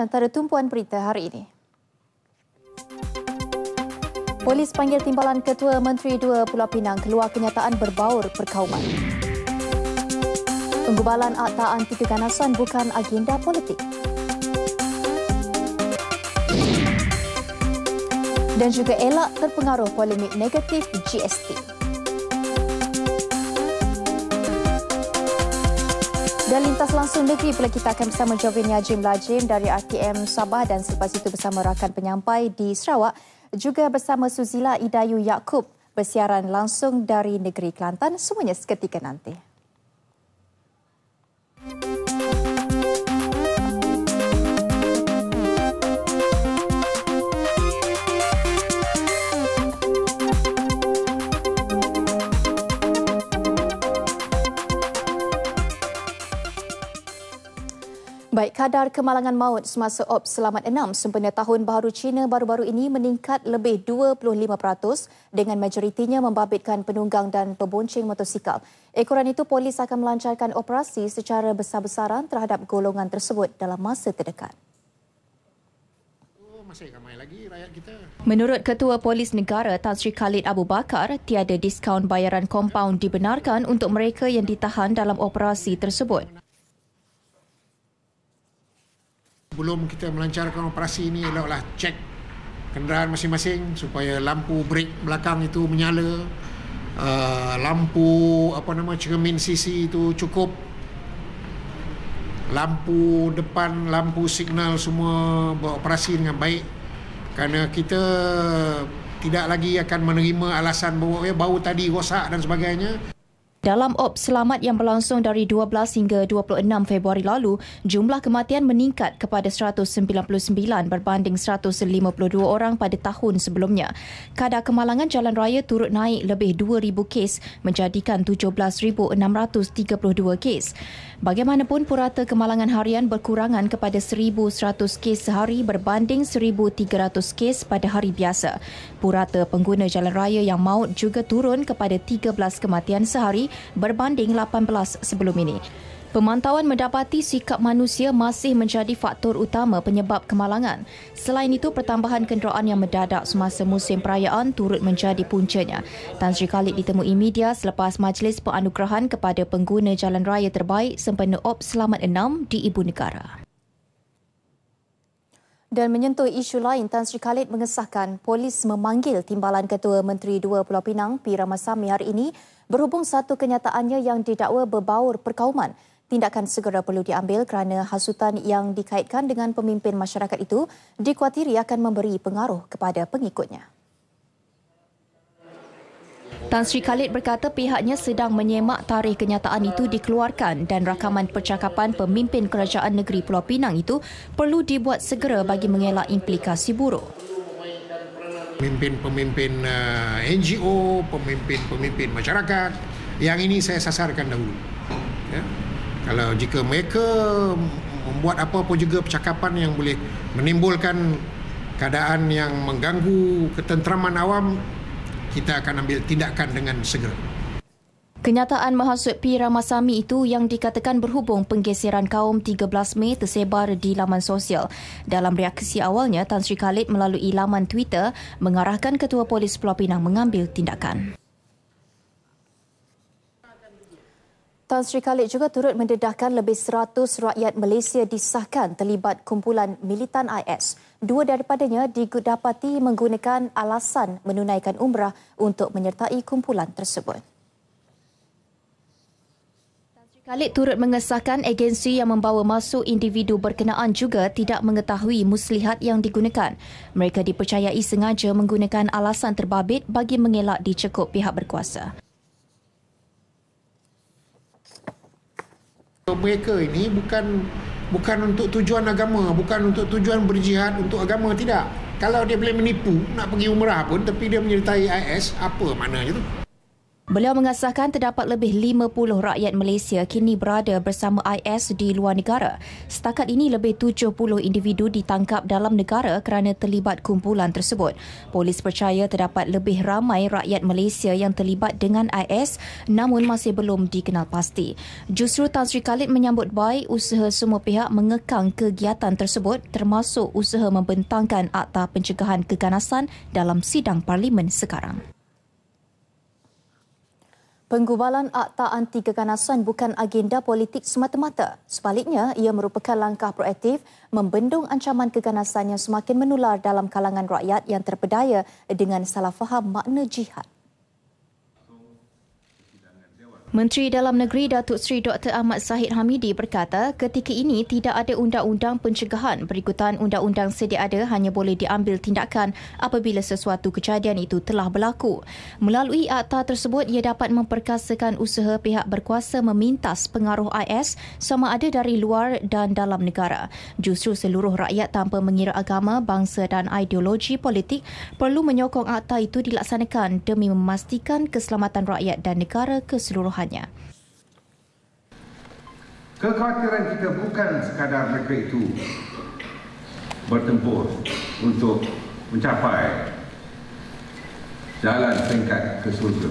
antara tumpuan berita hari ini. Polis panggil timbalan Ketua Menteri Dua Pulau Pinang keluar kenyataan berbaur perkauman. Penggubalan Akta Anti Keganasan bukan agenda politik. Dan juga elak terpengaruh polemik negatif GST. Dan lintas langsung negeri pula kita akan bersama Jovin Yajim Lajim dari RTM Sabah dan selepas itu bersama rakan penyampai di Sarawak juga bersama Suzila Idayu Yaakob bersiaran langsung dari negeri Kelantan semuanya seketika nanti. Thank you. Baik, kadar kemalangan maut semasa op selamat enam sempena tahun baru Cina baru-baru ini meningkat lebih 25% dengan majoritinya membabitkan penunggang dan pebonceng motosikal. Ekoran itu polis akan melancarkan operasi secara besar-besaran terhadap golongan tersebut dalam masa terdekat. Oh, Menurut Ketua Polis Negara Tan Sri Khalid Abu Bakar, tiada diskaun bayaran kompaun dibenarkan untuk mereka yang ditahan dalam operasi tersebut. sebelum kita melancarkan operasi ini ialah cek kenderaan masing-masing supaya lampu brek belakang itu menyala uh, lampu apa nama cermin sisi itu cukup lampu depan lampu signal semua beroperasi dengan baik kerana kita tidak lagi akan menerima alasan bahawa eh, bau tadi rosak dan sebagainya dalam op selamat yang berlangsung dari 12 hingga 26 Februari lalu, jumlah kematian meningkat kepada 199 berbanding 152 orang pada tahun sebelumnya. Kadar kemalangan jalan raya turut naik lebih 2,000 kes menjadikan 17,632 kes. Bagaimanapun purata kemalangan harian berkurangan kepada 1100 kes sehari berbanding 1300 kes pada hari biasa. Purata pengguna jalan raya yang maut juga turun kepada 13 kematian sehari berbanding 18 sebelum ini. Pemantauan mendapati sikap manusia masih menjadi faktor utama penyebab kemalangan. Selain itu, pertambahan kenderaan yang mendadak semasa musim perayaan turut menjadi puncanya. Tan Sri Khalid ditemui media selepas majlis penganugerahan kepada pengguna jalan raya terbaik sempena Op Selamat 6 di Ibu Negara. Dan menyentuh isu lain, Tan Sri Khalid mengesahkan polis memanggil timbalan Ketua Menteri Dua Pulau Pinang, P. Ramasami hari ini berhubung satu kenyataannya yang didakwa berbaur perkauman tindakan segera perlu diambil kerana hasutan yang dikaitkan dengan pemimpin masyarakat itu dikhawatiri akan memberi pengaruh kepada pengikutnya. Tan Sri Khalid berkata pihaknya sedang menyemak tarikh kenyataan itu dikeluarkan dan rakaman percakapan pemimpin kerajaan negeri Pulau Pinang itu perlu dibuat segera bagi mengelak implikasi buruk. Pemimpin-pemimpin uh, NGO, pemimpin-pemimpin masyarakat yang ini saya sasarkan dahulu. Ya kalau jika mereka membuat apa-apa juga percakapan yang boleh menimbulkan keadaan yang mengganggu ketenteraman awam kita akan ambil tindakan dengan segera Kenyataan Mahasud P. Ramasami itu yang dikatakan berhubung penggeseran kaum 13 Mei tersebar di laman sosial. Dalam reaksi awalnya, Tan Sri Khalid melalui laman Twitter mengarahkan Ketua Polis Pulau Pinang mengambil tindakan. Tan Sri Khalid juga turut mendedahkan lebih 100 rakyat Malaysia disahkan terlibat kumpulan militan IS. Dua daripadanya digudapati menggunakan alasan menunaikan umrah untuk menyertai kumpulan tersebut. Khalid turut mengesahkan agensi yang membawa masuk individu berkenaan juga tidak mengetahui muslihat yang digunakan. Mereka dipercayai sengaja menggunakan alasan terbabit bagi mengelak dicekup pihak berkuasa. Mereka ini bukan bukan untuk tujuan agama, bukan untuk tujuan berjihad untuk agama, tidak. Kalau dia boleh menipu, nak pergi umrah pun, tapi dia menyertai IS, apa maknanya tu? Beliau mengesahkan terdapat lebih 50 rakyat Malaysia kini berada bersama IS di luar negara. Setakat ini lebih 70 individu ditangkap dalam negara kerana terlibat kumpulan tersebut. Polis percaya terdapat lebih ramai rakyat Malaysia yang terlibat dengan IS namun masih belum dikenal pasti. Justru Tan Sri Khalid menyambut baik usaha semua pihak mengekang kegiatan tersebut termasuk usaha membentangkan Akta Pencegahan Keganasan dalam sidang parlimen sekarang. Penggubalan Akta Anti Keganasan bukan agenda politik semata-mata. Sebaliknya, ia merupakan langkah proaktif membendung ancaman keganasan yang semakin menular dalam kalangan rakyat yang terpedaya dengan salah faham makna jihad. Menteri Dalam Negeri Datuk Seri Dr. Ahmad Zahid Hamidi berkata ketika ini tidak ada undang-undang pencegahan berikutan undang-undang sedia ada hanya boleh diambil tindakan apabila sesuatu kejadian itu telah berlaku. Melalui akta tersebut, ia dapat memperkasakan usaha pihak berkuasa memintas pengaruh IS sama ada dari luar dan dalam negara. Justru seluruh rakyat tanpa mengira agama, bangsa dan ideologi politik perlu menyokong akta itu dilaksanakan demi memastikan keselamatan rakyat dan negara keseluruhan kesalahannya. Kekhawatiran kita bukan sekadar mereka itu bertempur untuk mencapai jalan tingkat ke surga.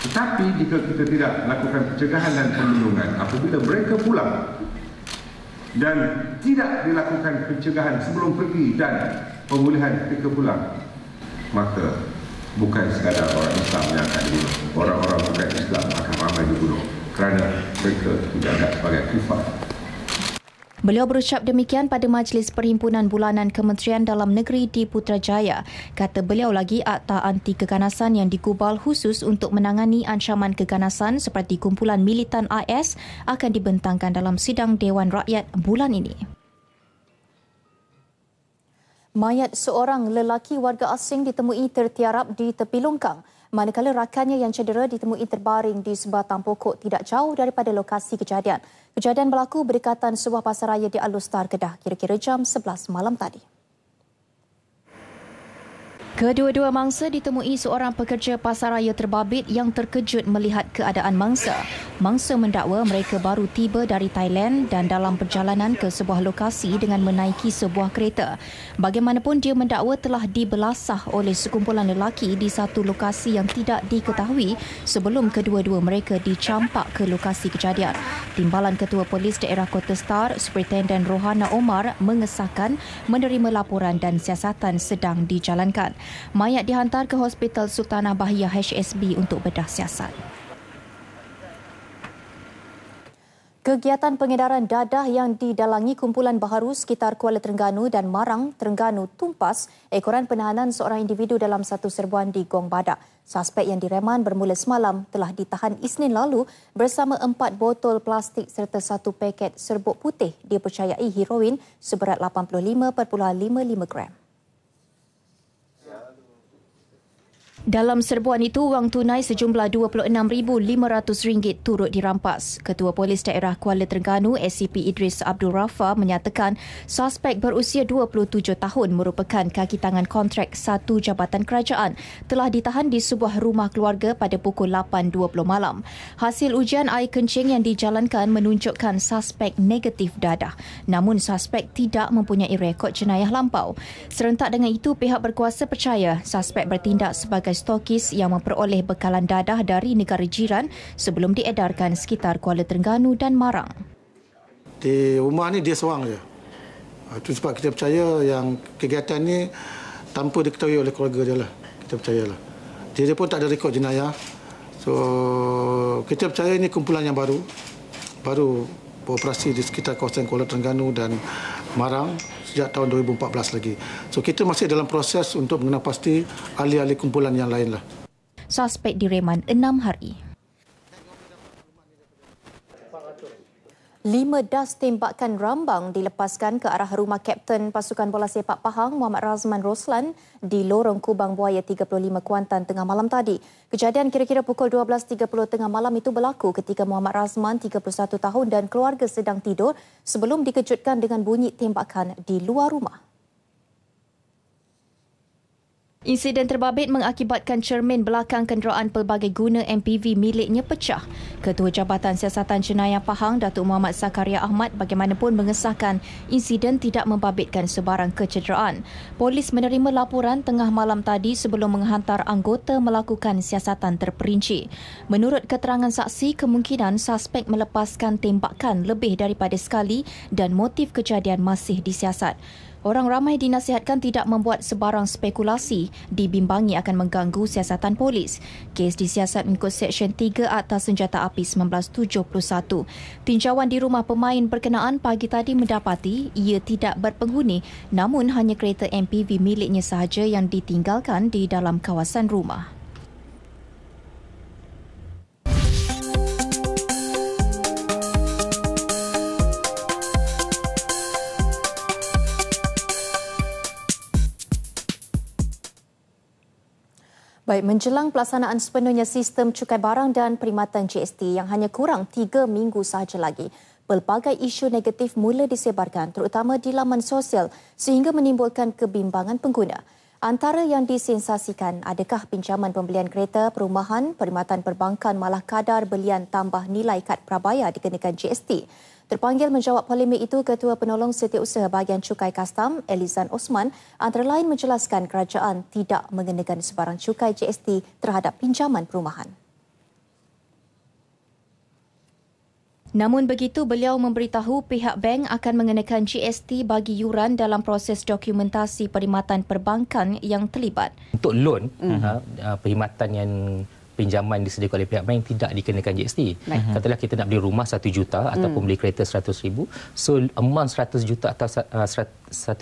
Tetapi jika kita tidak lakukan pencegahan dan perlindungan apabila mereka pulang dan tidak dilakukan pencegahan sebelum pergi dan pemulihan ketika pulang maka bukan sekadar orang Islam yang akan dibunuh orang-orang bukan Islam akan ramai dibunuh kerana mereka tidak ada sebagai kufar Beliau berucap demikian pada Majlis Perhimpunan Bulanan Kementerian Dalam Negeri di Putrajaya. Kata beliau lagi akta anti keganasan yang digubal khusus untuk menangani ancaman keganasan seperti kumpulan militan AS akan dibentangkan dalam sidang Dewan Rakyat bulan ini. Mayat seorang lelaki warga asing ditemui tertiarap di tepi longkang. Manakala rakannya yang cedera ditemui terbaring di sebatang pokok tidak jauh daripada lokasi kejadian. Kejadian berlaku berdekatan sebuah pasaraya di Alustar Kedah kira-kira jam 11 malam tadi. Kedua-dua mangsa ditemui seorang pekerja pasaraya terbabit yang terkejut melihat keadaan mangsa. Mangsa mendakwa mereka baru tiba dari Thailand dan dalam perjalanan ke sebuah lokasi dengan menaiki sebuah kereta. Bagaimanapun dia mendakwa telah dibelasah oleh sekumpulan lelaki di satu lokasi yang tidak diketahui sebelum kedua-dua mereka dicampak ke lokasi kejadian. Timbalan Ketua Polis Daerah Kota Star, Superintendent Rohana Omar mengesahkan menerima laporan dan siasatan sedang dijalankan. Mayat dihantar ke Hospital Sultanah Bahiyah HSB untuk bedah siasat. Kegiatan pengedaran dadah yang didalangi kumpulan baharu sekitar Kuala Terengganu dan Marang Terengganu tumpas ekoran penahanan seorang individu dalam satu serbuan di Gong Badak. Suspek yang direman bermula semalam telah ditahan Isnin lalu bersama empat botol plastik serta satu paket serbuk putih dipercayai heroin seberat 85.55 gram. Dalam serbuan itu, wang tunai sejumlah RM26,500 turut dirampas. Ketua Polis Daerah Kuala Terengganu, SCP Idris Abdul Rafa menyatakan suspek berusia 27 tahun merupakan kaki tangan kontrak satu jabatan kerajaan telah ditahan di sebuah rumah keluarga pada pukul 8.20 malam. Hasil ujian air kencing yang dijalankan menunjukkan suspek negatif dadah. Namun suspek tidak mempunyai rekod jenayah lampau. Serentak dengan itu, pihak berkuasa percaya suspek bertindak sebagai pakai stokis yang memperoleh bekalan dadah dari negara jiran sebelum diedarkan sekitar Kuala Terengganu dan Marang. Di rumah ni dia seorang je. Itu ah, sebab kita percaya yang kegiatan ni tanpa diketahui oleh keluarga dia lah. Kita percayalah. Dia, dia pun tak ada rekod jenayah. So kita percaya ini kumpulan yang baru. Baru beroperasi di sekitar kawasan Kuala Terengganu dan Marang sejak tahun 2014 lagi. So kita masih dalam proses untuk mengenal pasti ahli-ahli kumpulan yang lainlah. Suspek direman enam hari. Lima das tembakan rambang dilepaskan ke arah rumah Kapten Pasukan Bola Sepak Pahang Muhammad Razman Roslan di Lorong Kubang Buaya 35 Kuantan tengah malam tadi. Kejadian kira-kira pukul 12.30 tengah malam itu berlaku ketika Muhammad Razman 31 tahun dan keluarga sedang tidur sebelum dikejutkan dengan bunyi tembakan di luar rumah. Insiden terbabit mengakibatkan cermin belakang kenderaan pelbagai guna MPV miliknya pecah. Ketua Jabatan Siasatan Jenayah Pahang, Datuk Muhammad Zakaria Ahmad bagaimanapun mengesahkan insiden tidak membabitkan sebarang kecederaan. Polis menerima laporan tengah malam tadi sebelum menghantar anggota melakukan siasatan terperinci. Menurut keterangan saksi, kemungkinan suspek melepaskan tembakan lebih daripada sekali dan motif kejadian masih disiasat. Orang ramai dinasihatkan tidak membuat sebarang spekulasi dibimbangi akan mengganggu siasatan polis. Kes disiasat mengikut Seksyen 3 Akta Senjata Api 1971. Tinjauan di rumah pemain berkenaan pagi tadi mendapati ia tidak berpenghuni namun hanya kereta MPV miliknya sahaja yang ditinggalkan di dalam kawasan rumah. Baik, menjelang pelaksanaan sepenuhnya sistem cukai barang dan perkhidmatan GST yang hanya kurang tiga minggu sahaja lagi, pelbagai isu negatif mula disebarkan terutama di laman sosial sehingga menimbulkan kebimbangan pengguna. Antara yang disensasikan, adakah pinjaman pembelian kereta, perumahan, perkhidmatan perbankan malah kadar belian tambah nilai kad prabayar dikenakan GST? Terpanggil menjawab polemik itu, Ketua Penolong Setiausaha Bahagian Cukai Kastam, Elizan Osman, antara lain menjelaskan kerajaan tidak mengenakan sebarang cukai GST terhadap pinjaman perumahan. Namun begitu, beliau memberitahu pihak bank akan mengenakan GST bagi yuran dalam proses dokumentasi perkhidmatan perbankan yang terlibat. Untuk loan, mm-hmm. perkhidmatan yang pinjaman disediakan oleh pihak bank tidak dikenakan GST. Baik. Katalah kita nak beli rumah 1 juta hmm. ataupun hmm. beli kereta 100 ribu. So amount 100 juta atau uh,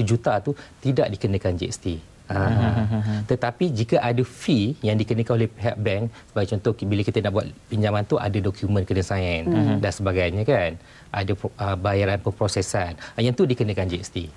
1 juta tu tidak dikenakan GST. Ah. Hmm, hmm, Tetapi jika ada fee yang dikenakan oleh pihak bank sebagai contoh bila kita nak buat pinjaman tu ada dokumen kena sign dan sebagainya kan ada uh, bayaran pemprosesan ah, yang tu dikenakan GST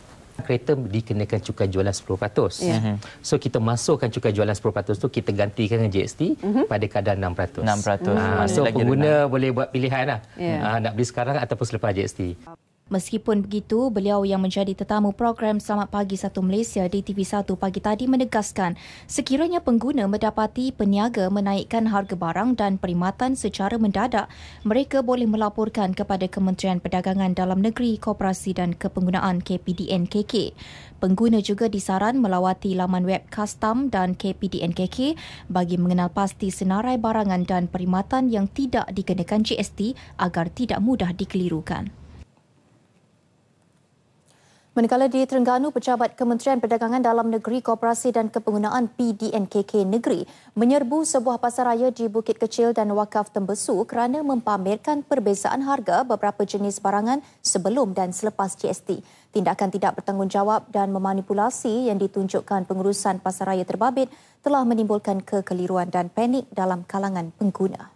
kereta dikenakan cukai jualan 10%. Yeah. Mhm. So kita masukkan cukai jualan 10% tu kita gantikan dengan GST mm -hmm. pada kadar 6%. 6%. Mm -hmm. uh, so pengguna boleh buat pilihanlah. Yeah. Ya. Uh, nak beli sekarang ataupun selepas GST. Okay. Meskipun begitu, beliau yang menjadi tetamu program Selamat Pagi Satu Malaysia di TV1 pagi tadi menegaskan sekiranya pengguna mendapati peniaga menaikkan harga barang dan perkhidmatan secara mendadak, mereka boleh melaporkan kepada Kementerian Perdagangan Dalam Negeri, Koperasi dan Kepenggunaan KPDNKK. Pengguna juga disaran melawati laman web custom dan KPDNKK bagi mengenal pasti senarai barangan dan perkhidmatan yang tidak dikenakan GST agar tidak mudah dikelirukan. Manakala di Terengganu, Pejabat Kementerian Perdagangan Dalam Negeri Kooperasi dan Kepenggunaan PDNKK Negeri menyerbu sebuah pasaraya di Bukit Kecil dan Wakaf Tembesu kerana mempamerkan perbezaan harga beberapa jenis barangan sebelum dan selepas GST. Tindakan tidak bertanggungjawab dan memanipulasi yang ditunjukkan pengurusan pasaraya terbabit telah menimbulkan kekeliruan dan panik dalam kalangan pengguna.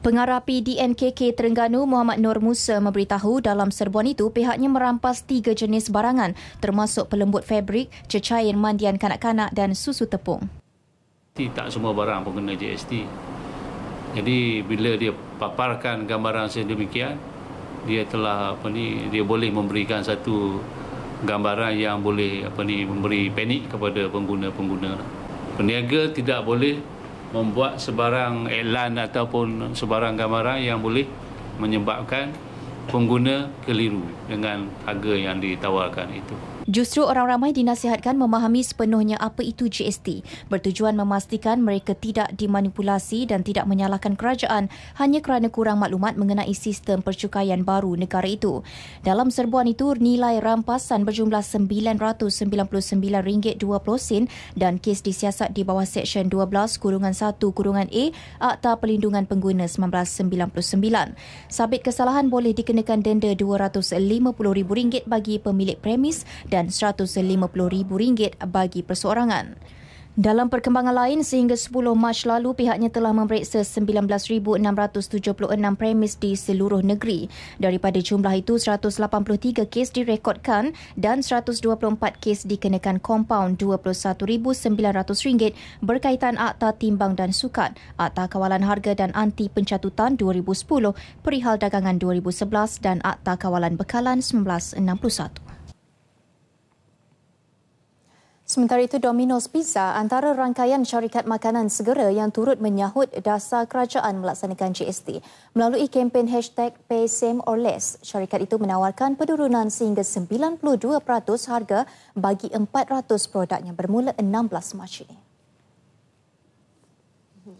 Pengarah PDNKK Terengganu Muhammad Nur Musa memberitahu dalam serbuan itu pihaknya merampas tiga jenis barangan termasuk pelembut fabrik, cecair mandian kanak-kanak dan susu tepung. Tak semua barang pun kena GST. Jadi bila dia paparkan gambaran sedemikian, dia telah apa ni dia boleh memberikan satu gambaran yang boleh apa ni memberi panik kepada pengguna-pengguna. Peniaga tidak boleh membuat sebarang iklan ataupun sebarang gambaran yang boleh menyebabkan pengguna keliru dengan harga yang ditawarkan itu. Justru orang ramai dinasihatkan memahami sepenuhnya apa itu GST bertujuan memastikan mereka tidak dimanipulasi dan tidak menyalahkan kerajaan hanya kerana kurang maklumat mengenai sistem percukaian baru negara itu. Dalam serbuan itu, nilai rampasan berjumlah RM999.20 sen dan kes disiasat di bawah Seksyen 12 Kurungan 1 Kurungan A Akta Pelindungan Pengguna 1999. Sabit kesalahan boleh dikenakan denda RM250,000 bagi pemilik premis dan dan RM150,000 bagi perseorangan. Dalam perkembangan lain, sehingga 10 Mac lalu, pihaknya telah memeriksa 19,676 premis di seluruh negeri. Daripada jumlah itu, 183 kes direkodkan dan 124 kes dikenakan kompaun RM21,900 berkaitan Akta Timbang dan Sukat, Akta Kawalan Harga dan Anti Pencatutan 2010, Perihal Dagangan 2011 dan Akta Kawalan Bekalan 1961. Sementara itu, Domino's Pizza antara rangkaian syarikat makanan segera yang turut menyahut dasar kerajaan melaksanakan GST. Melalui kempen hashtag Pay Same or Less, syarikat itu menawarkan penurunan sehingga 92% harga bagi 400 produk yang bermula 16 Mac ini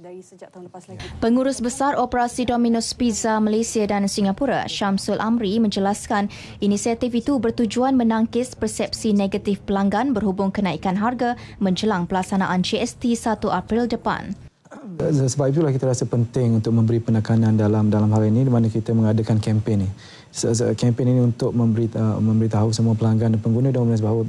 dari sejak tahun lepas lagi. Ya. Pengurus Besar Operasi Domino's Pizza Malaysia dan Singapura, Syamsul Amri menjelaskan inisiatif itu bertujuan menangkis persepsi negatif pelanggan berhubung kenaikan harga menjelang pelaksanaan GST 1 April depan. Sebab itulah kita rasa penting untuk memberi penekanan dalam dalam hal ini di mana kita mengadakan kempen ini. Kempen ini untuk memberitahu, uh, memberitahu semua pelanggan dan pengguna Domino's bahawa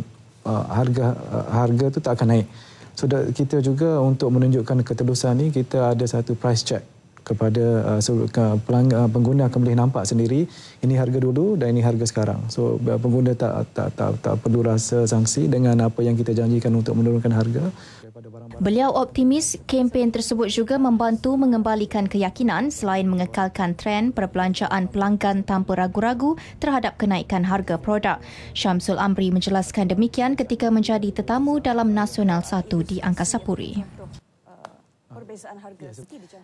uh, harga uh, harga itu tak akan naik. So da, kita juga untuk menunjukkan ketelusan ini kita ada satu price check kepada uh, pelang, uh, pengguna akan boleh nampak sendiri ini harga dulu dan ini harga sekarang. So uh, pengguna tak tak tak, tak perlu rasa sanksi dengan apa yang kita janjikan untuk menurunkan harga. Beliau optimis kempen tersebut juga membantu mengembalikan keyakinan selain mengekalkan tren perbelanjaan pelanggan tanpa ragu-ragu terhadap kenaikan harga produk. Syamsul Amri menjelaskan demikian ketika menjadi tetamu dalam Nasional 1 di Angkasa Puri. Ya,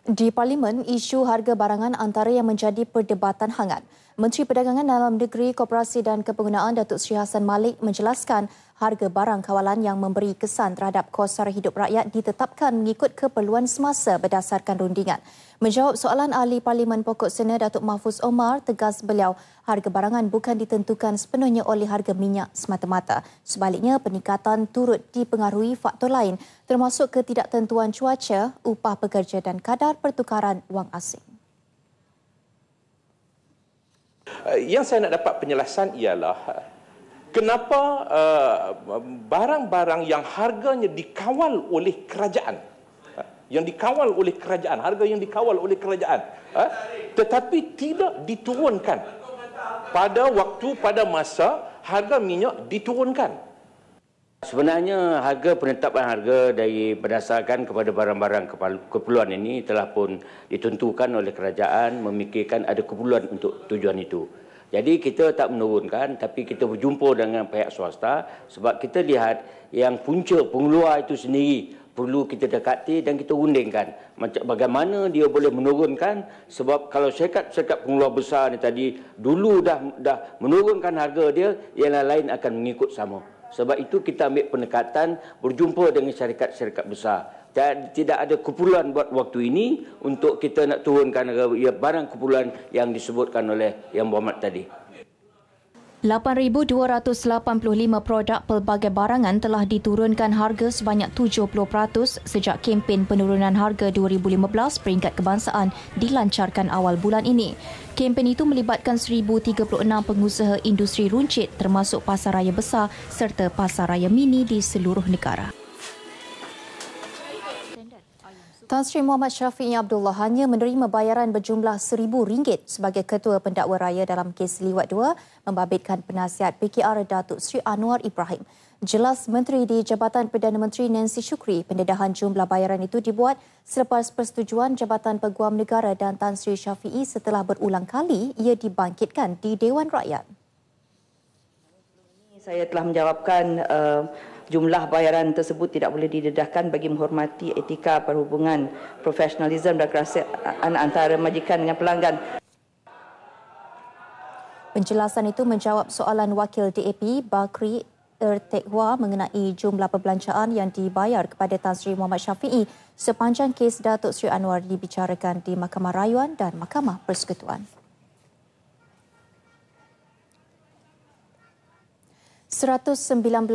di Parlimen, isu harga barangan antara yang menjadi perdebatan hangat. Menteri Perdagangan Dalam Negeri Koperasi dan Kepenggunaan Datuk Sri Hassan Malik menjelaskan harga barang kawalan yang memberi kesan terhadap kos sara hidup rakyat ditetapkan mengikut keperluan semasa berdasarkan rundingan. Menjawab soalan ahli Parlimen Pokok Sena Datuk Mahfuz Omar tegas beliau harga barangan bukan ditentukan sepenuhnya oleh harga minyak semata-mata. Sebaliknya peningkatan turut dipengaruhi faktor lain termasuk ketidaktentuan cuaca, upah pekerja dan kadar pertukaran wang asing. Eh, yang saya nak dapat penjelasan ialah eh, kenapa eh, barang-barang yang harganya dikawal oleh kerajaan yang dikawal oleh kerajaan harga yang dikawal oleh kerajaan tetapi tidak diturunkan pada waktu pada masa harga minyak diturunkan Sebenarnya harga penetapan harga dari berdasarkan kepada barang-barang keperluan ini telah pun ditentukan oleh kerajaan memikirkan ada keperluan untuk tujuan itu. Jadi kita tak menurunkan tapi kita berjumpa dengan pihak swasta sebab kita lihat yang punca pengeluar itu sendiri perlu kita dekati dan kita undingkan macam bagaimana dia boleh menurunkan sebab kalau syarikat-syarikat pengeluar besar ni tadi dulu dah dah menurunkan harga dia yang lain-lain akan mengikut sama. Sebab itu kita ambil pendekatan berjumpa dengan syarikat-syarikat besar. Dan tidak ada kumpulan buat waktu ini untuk kita nak turunkan ya, barang kumpulan yang disebutkan oleh Yang Muhammad tadi. 8,285 produk pelbagai barangan telah diturunkan harga sebanyak 70% sejak kempen penurunan harga 2015 peringkat kebangsaan dilancarkan awal bulan ini. Kempen itu melibatkan 1,036 pengusaha industri runcit termasuk pasaraya besar serta pasaraya mini di seluruh negara. Tan Sri Muhammad Syafiq Abdullah hanya menerima bayaran berjumlah RM1,000 sebagai ketua pendakwa raya dalam kes Liwat 2 membabitkan penasihat PKR Datuk Sri Anwar Ibrahim. Jelas Menteri di Jabatan Perdana Menteri Nancy Shukri, pendedahan jumlah bayaran itu dibuat selepas persetujuan Jabatan Peguam Negara dan Tan Sri Syafiq setelah berulang kali ia dibangkitkan di Dewan Rakyat. Saya telah menjawabkan uh, jumlah bayaran tersebut tidak boleh didedahkan bagi menghormati etika perhubungan profesionalisme dan kerasaan antara majikan dengan pelanggan. Penjelasan itu menjawab soalan wakil DAP Bakri Ertekwa mengenai jumlah perbelanjaan yang dibayar kepada Tan Sri Muhammad Syafiee sepanjang kes Datuk Sri Anwar dibicarakan di Mahkamah Rayuan dan Mahkamah Persekutuan. 119,933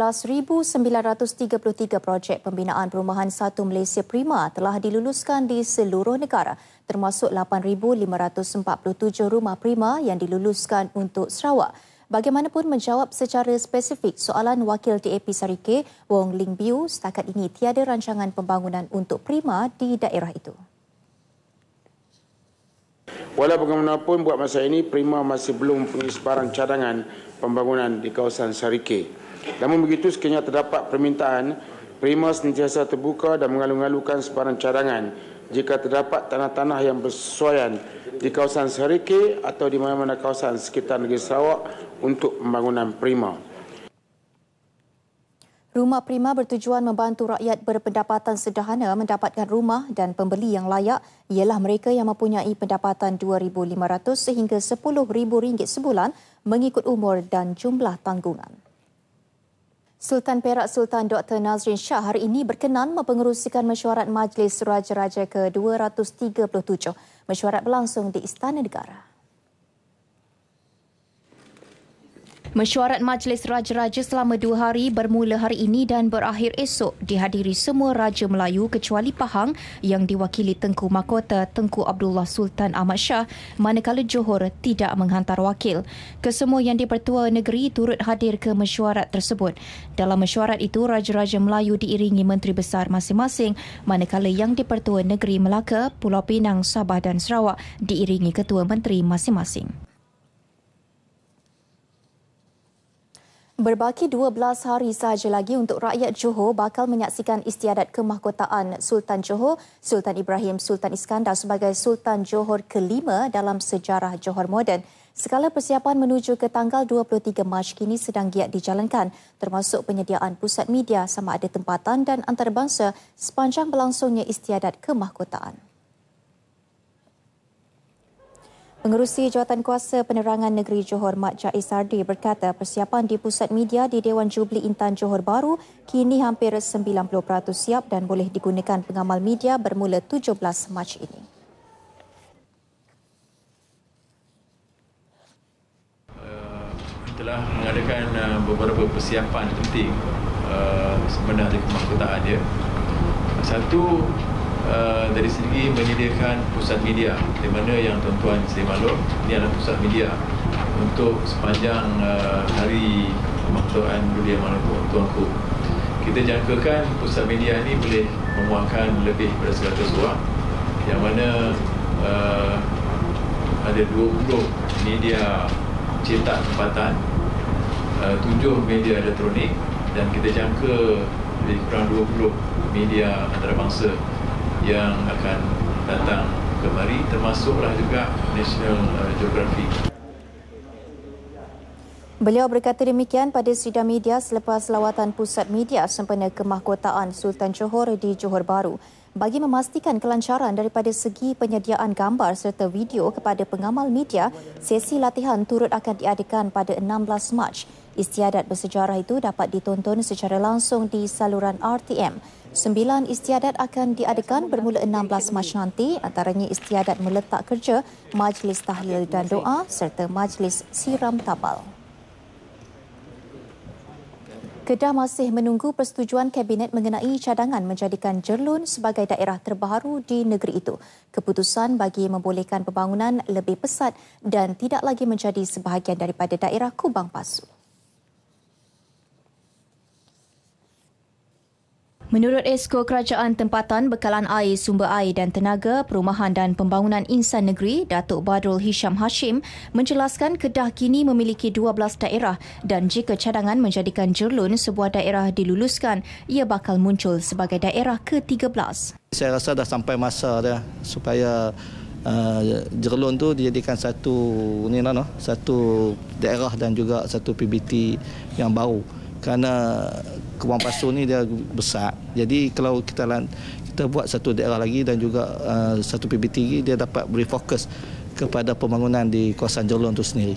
projek pembinaan perumahan satu Malaysia Prima telah diluluskan di seluruh negara termasuk 8,547 rumah Prima yang diluluskan untuk Sarawak. Bagaimanapun menjawab secara spesifik soalan Wakil TAP Sarike, Wong Ling Biu, setakat ini tiada rancangan pembangunan untuk Prima di daerah itu. Walau bagaimanapun buat masa ini Prima masih belum mempunyai sebarang cadangan pembangunan di kawasan Sarike. Namun begitu sekiranya terdapat permintaan Prima sentiasa terbuka dan mengalung-alungkan sebarang cadangan jika terdapat tanah-tanah yang bersesuaian di kawasan Sarike atau di mana-mana kawasan sekitar negeri Sarawak untuk pembangunan Prima. Rumah Prima bertujuan membantu rakyat berpendapatan sederhana mendapatkan rumah dan pembeli yang layak ialah mereka yang mempunyai pendapatan RM2,500 sehingga RM10,000 sebulan mengikut umur dan jumlah tanggungan. Sultan Perak Sultan Dr. Nazrin Shah hari ini berkenan mempengerusikan mesyuarat Majlis Raja-Raja ke-237. Mesyuarat berlangsung di Istana Negara. Mesyuarat Majlis Raja-Raja selama dua hari bermula hari ini dan berakhir esok dihadiri semua Raja Melayu kecuali Pahang yang diwakili Tengku Mahkota Tengku Abdullah Sultan Ahmad Shah manakala Johor tidak menghantar wakil. Kesemua yang dipertua negeri turut hadir ke mesyuarat tersebut. Dalam mesyuarat itu, Raja-Raja Melayu diiringi Menteri Besar masing-masing manakala yang dipertua negeri Melaka, Pulau Pinang, Sabah dan Sarawak diiringi Ketua Menteri masing-masing. Berbaki 12 hari sahaja lagi untuk rakyat Johor bakal menyaksikan istiadat kemahkotaan Sultan Johor, Sultan Ibrahim Sultan Iskandar sebagai Sultan Johor kelima dalam sejarah Johor moden. Skala persiapan menuju ke tanggal 23 Mac kini sedang giat dijalankan termasuk penyediaan pusat media sama ada tempatan dan antarabangsa sepanjang berlangsungnya istiadat kemahkotaan. Pengerusi Kuasa Penerangan Negeri Johor Mat Jaiz Sardi berkata persiapan di pusat media di Dewan Jubli Intan Johor Baru kini hampir 90% siap dan boleh digunakan pengamal media bermula 17 Mac ini. Uh, telah mengadakan uh, beberapa persiapan penting uh, sebenarnya kemahkotaan dia. Satu, Eh, dari segi menyediakan pusat media di mana yang tuan-tuan saya maklum ini adalah pusat media untuk sepanjang uh, hari pemaktuan Budaya Manapu tuanku kita jangkakan pusat media ini boleh memuangkan lebih daripada 100 orang yang mana uh, ada 20 media cetak tempatan uh, 7 media elektronik dan kita jangka lebih kurang 20 media antarabangsa yang akan datang kemari termasuklah juga National uh, Geographic. Beliau berkata demikian pada sidang media selepas lawatan pusat media sempena kemahkotaan Sultan Johor di Johor Bahru. Bagi memastikan kelancaran daripada segi penyediaan gambar serta video kepada pengamal media, sesi latihan turut akan diadakan pada 16 Mac. Istiadat bersejarah itu dapat ditonton secara langsung di saluran RTM. Sembilan istiadat akan diadakan bermula 16 Mac nanti antaranya istiadat meletak kerja, majlis tahlil dan doa serta majlis siram tabal. Kedah masih menunggu persetujuan Kabinet mengenai cadangan menjadikan Jerlun sebagai daerah terbaru di negeri itu. Keputusan bagi membolehkan pembangunan lebih pesat dan tidak lagi menjadi sebahagian daripada daerah Kubang Pasu. Menurut Esko Kerajaan Tempatan Bekalan Air Sumber Air dan Tenaga Perumahan dan Pembangunan Insan Negeri Datuk Badrul Hisham Hashim menjelaskan Kedah kini memiliki 12 daerah dan jika cadangan menjadikan jerlun sebuah daerah diluluskan ia bakal muncul sebagai daerah ke-13. Saya rasa dah sampai masa dah supaya uh, jerlun tu dijadikan satu ni lah, no, satu daerah dan juga satu PBT yang baru kerana Kuang Pasu ni dia besar. Jadi kalau kita kita buat satu daerah lagi dan juga uh, satu PBT lagi dia dapat beri fokus kepada pembangunan di kawasan Jolong itu sendiri.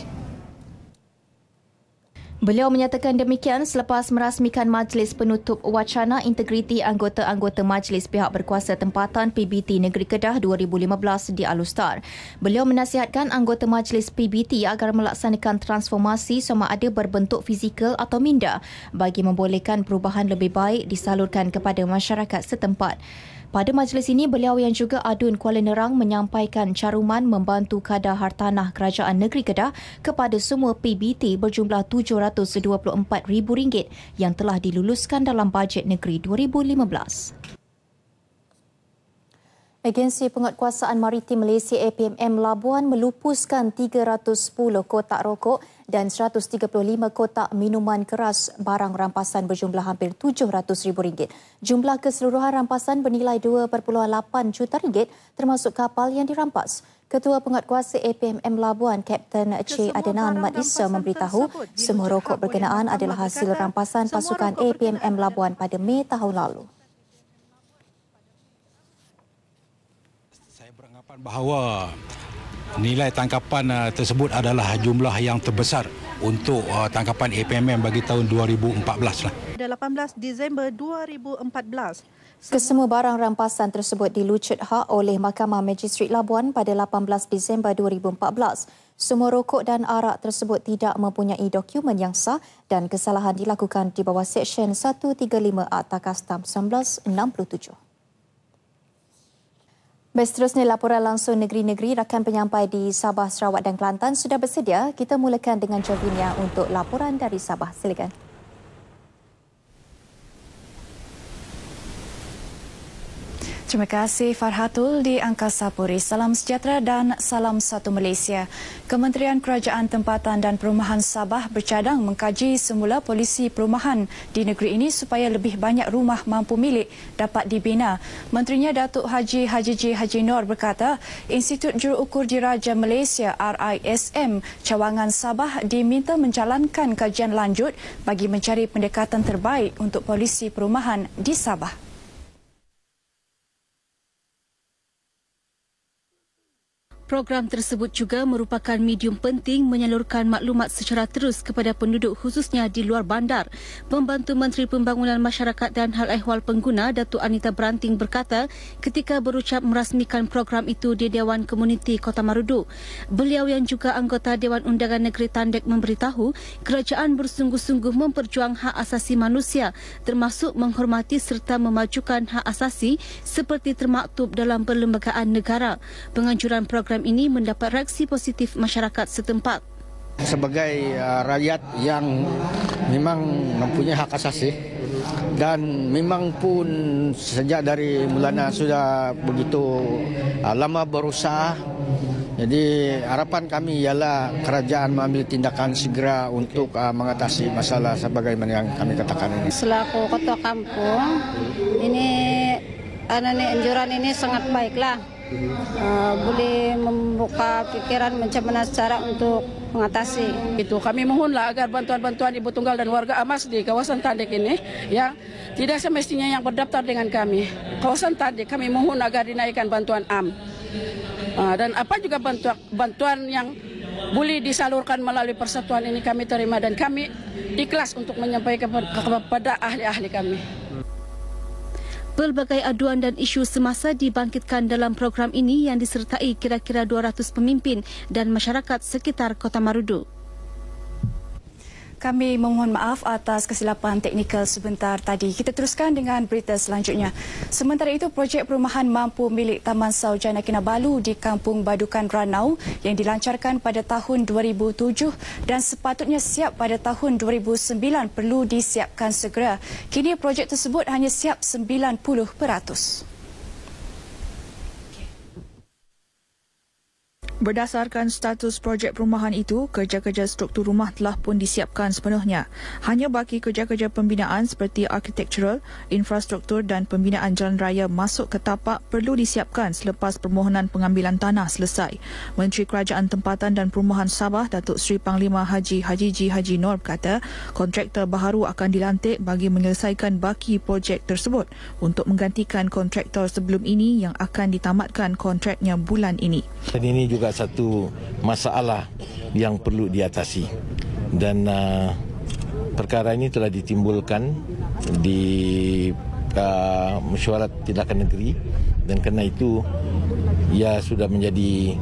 Beliau menyatakan demikian selepas merasmikan majlis penutup wacana integriti anggota-anggota majlis pihak berkuasa tempatan PBT Negeri Kedah 2015 di Alustar. Beliau menasihatkan anggota majlis PBT agar melaksanakan transformasi sama ada berbentuk fizikal atau minda bagi membolehkan perubahan lebih baik disalurkan kepada masyarakat setempat. Pada majlis ini, beliau yang juga adun Kuala Nerang menyampaikan caruman membantu kadar hartanah Kerajaan Negeri Kedah kepada semua PBT berjumlah RM724,000 yang telah diluluskan dalam bajet negeri 2015. Agensi Penguatkuasaan Maritim Malaysia APMM Labuan melupuskan 310 kotak rokok dan 135 kotak minuman keras barang rampasan berjumlah hampir RM700,000. Jumlah keseluruhan rampasan bernilai RM2.8 juta ringgit, termasuk kapal yang dirampas. Ketua Penguatkuasa APMM Labuan, Kapten C. Adenan Mat Issa memberitahu semua rokok berkenaan adalah hasil rampasan pasukan APMM Labuan pada Mei tahun lalu. berpendapat bahawa nilai tangkapan uh, tersebut adalah jumlah yang terbesar untuk uh, tangkapan APMM bagi tahun 2014 lah. 18 Disember 2014. Kesemua barang rampasan tersebut dilucut hak oleh Mahkamah Magistrate Labuan pada 18 Disember 2014. Semua rokok dan arak tersebut tidak mempunyai dokumen yang sah dan kesalahan dilakukan di bawah Seksyen 135 Akta Kastam 1967. Baik, seterusnya laporan langsung negeri-negeri rakan penyampai di Sabah, Sarawak dan Kelantan sudah bersedia. Kita mulakan dengan Jovinia untuk laporan dari Sabah. Silakan. Terima kasih Farhatul di Angkasa Puri. Salam sejahtera dan salam satu Malaysia. Kementerian Kerajaan Tempatan dan Perumahan Sabah bercadang mengkaji semula polisi perumahan di negeri ini supaya lebih banyak rumah mampu milik dapat dibina. Menterinya Datuk Haji Haji J. Haji Nor berkata, Institut Jurukur Diraja Malaysia RISM Cawangan Sabah diminta menjalankan kajian lanjut bagi mencari pendekatan terbaik untuk polisi perumahan di Sabah. Program tersebut juga merupakan medium penting menyalurkan maklumat secara terus kepada penduduk khususnya di luar bandar. Pembantu Menteri Pembangunan Masyarakat dan Hal Ehwal Pengguna Datuk Anita Beranting berkata ketika berucap merasmikan program itu di Dewan Komuniti Kota Marudu. Beliau yang juga anggota Dewan Undangan Negeri Tandek memberitahu kerajaan bersungguh-sungguh memperjuang hak asasi manusia termasuk menghormati serta memajukan hak asasi seperti termaktub dalam perlembagaan negara. Penganjuran program program ini mendapat reaksi positif masyarakat setempat. Sebagai uh, rakyat yang memang mempunyai hak asasi dan memang pun sejak dari mulanya sudah begitu uh, lama berusaha. Jadi harapan kami ialah kerajaan mengambil tindakan segera untuk uh, mengatasi masalah sebagaimana yang kami katakan ini. Selaku ketua kampung, ini anak uh, anjuran ini sangat baiklah. uh, boleh membuka pikiran macam secara cara untuk mengatasi. Itu kami mohonlah agar bantuan-bantuan ibu tunggal dan warga amas di kawasan tadi ini ya tidak semestinya yang berdaftar dengan kami. Kawasan tadi kami mohon agar dinaikkan bantuan AM. Uh, eh, dan apa juga bantuan bantuan yang boleh disalurkan melalui persatuan ini kami terima dan kami ikhlas untuk menyampaikan kepada ahli-ahli kami. Pelbagai aduan dan isu semasa dibangkitkan dalam program ini yang disertai kira-kira 200 pemimpin dan masyarakat sekitar Kota Marudu kami memohon maaf atas kesilapan teknikal sebentar tadi. Kita teruskan dengan berita selanjutnya. Sementara itu, projek perumahan mampu milik Taman Saujana Kinabalu di Kampung Badukan Ranau yang dilancarkan pada tahun 2007 dan sepatutnya siap pada tahun 2009 perlu disiapkan segera. Kini projek tersebut hanya siap 90%. Berdasarkan status projek perumahan itu, kerja-kerja struktur rumah telah pun disiapkan sepenuhnya. Hanya baki kerja-kerja pembinaan seperti architectural, infrastruktur dan pembinaan jalan raya masuk ke tapak perlu disiapkan selepas permohonan pengambilan tanah selesai. Menteri Kerajaan Tempatan dan Perumahan Sabah, Datuk Seri Panglima Haji Haji G. Haji Nor berkata, kontraktor baharu akan dilantik bagi menyelesaikan baki projek tersebut untuk menggantikan kontraktor sebelum ini yang akan ditamatkan kontraknya bulan ini. Dan ini juga juga satu masalah yang perlu diatasi dan uh, perkara ini telah ditimbulkan di uh, mesyuarat tindakan negeri dan kerana itu ia sudah menjadi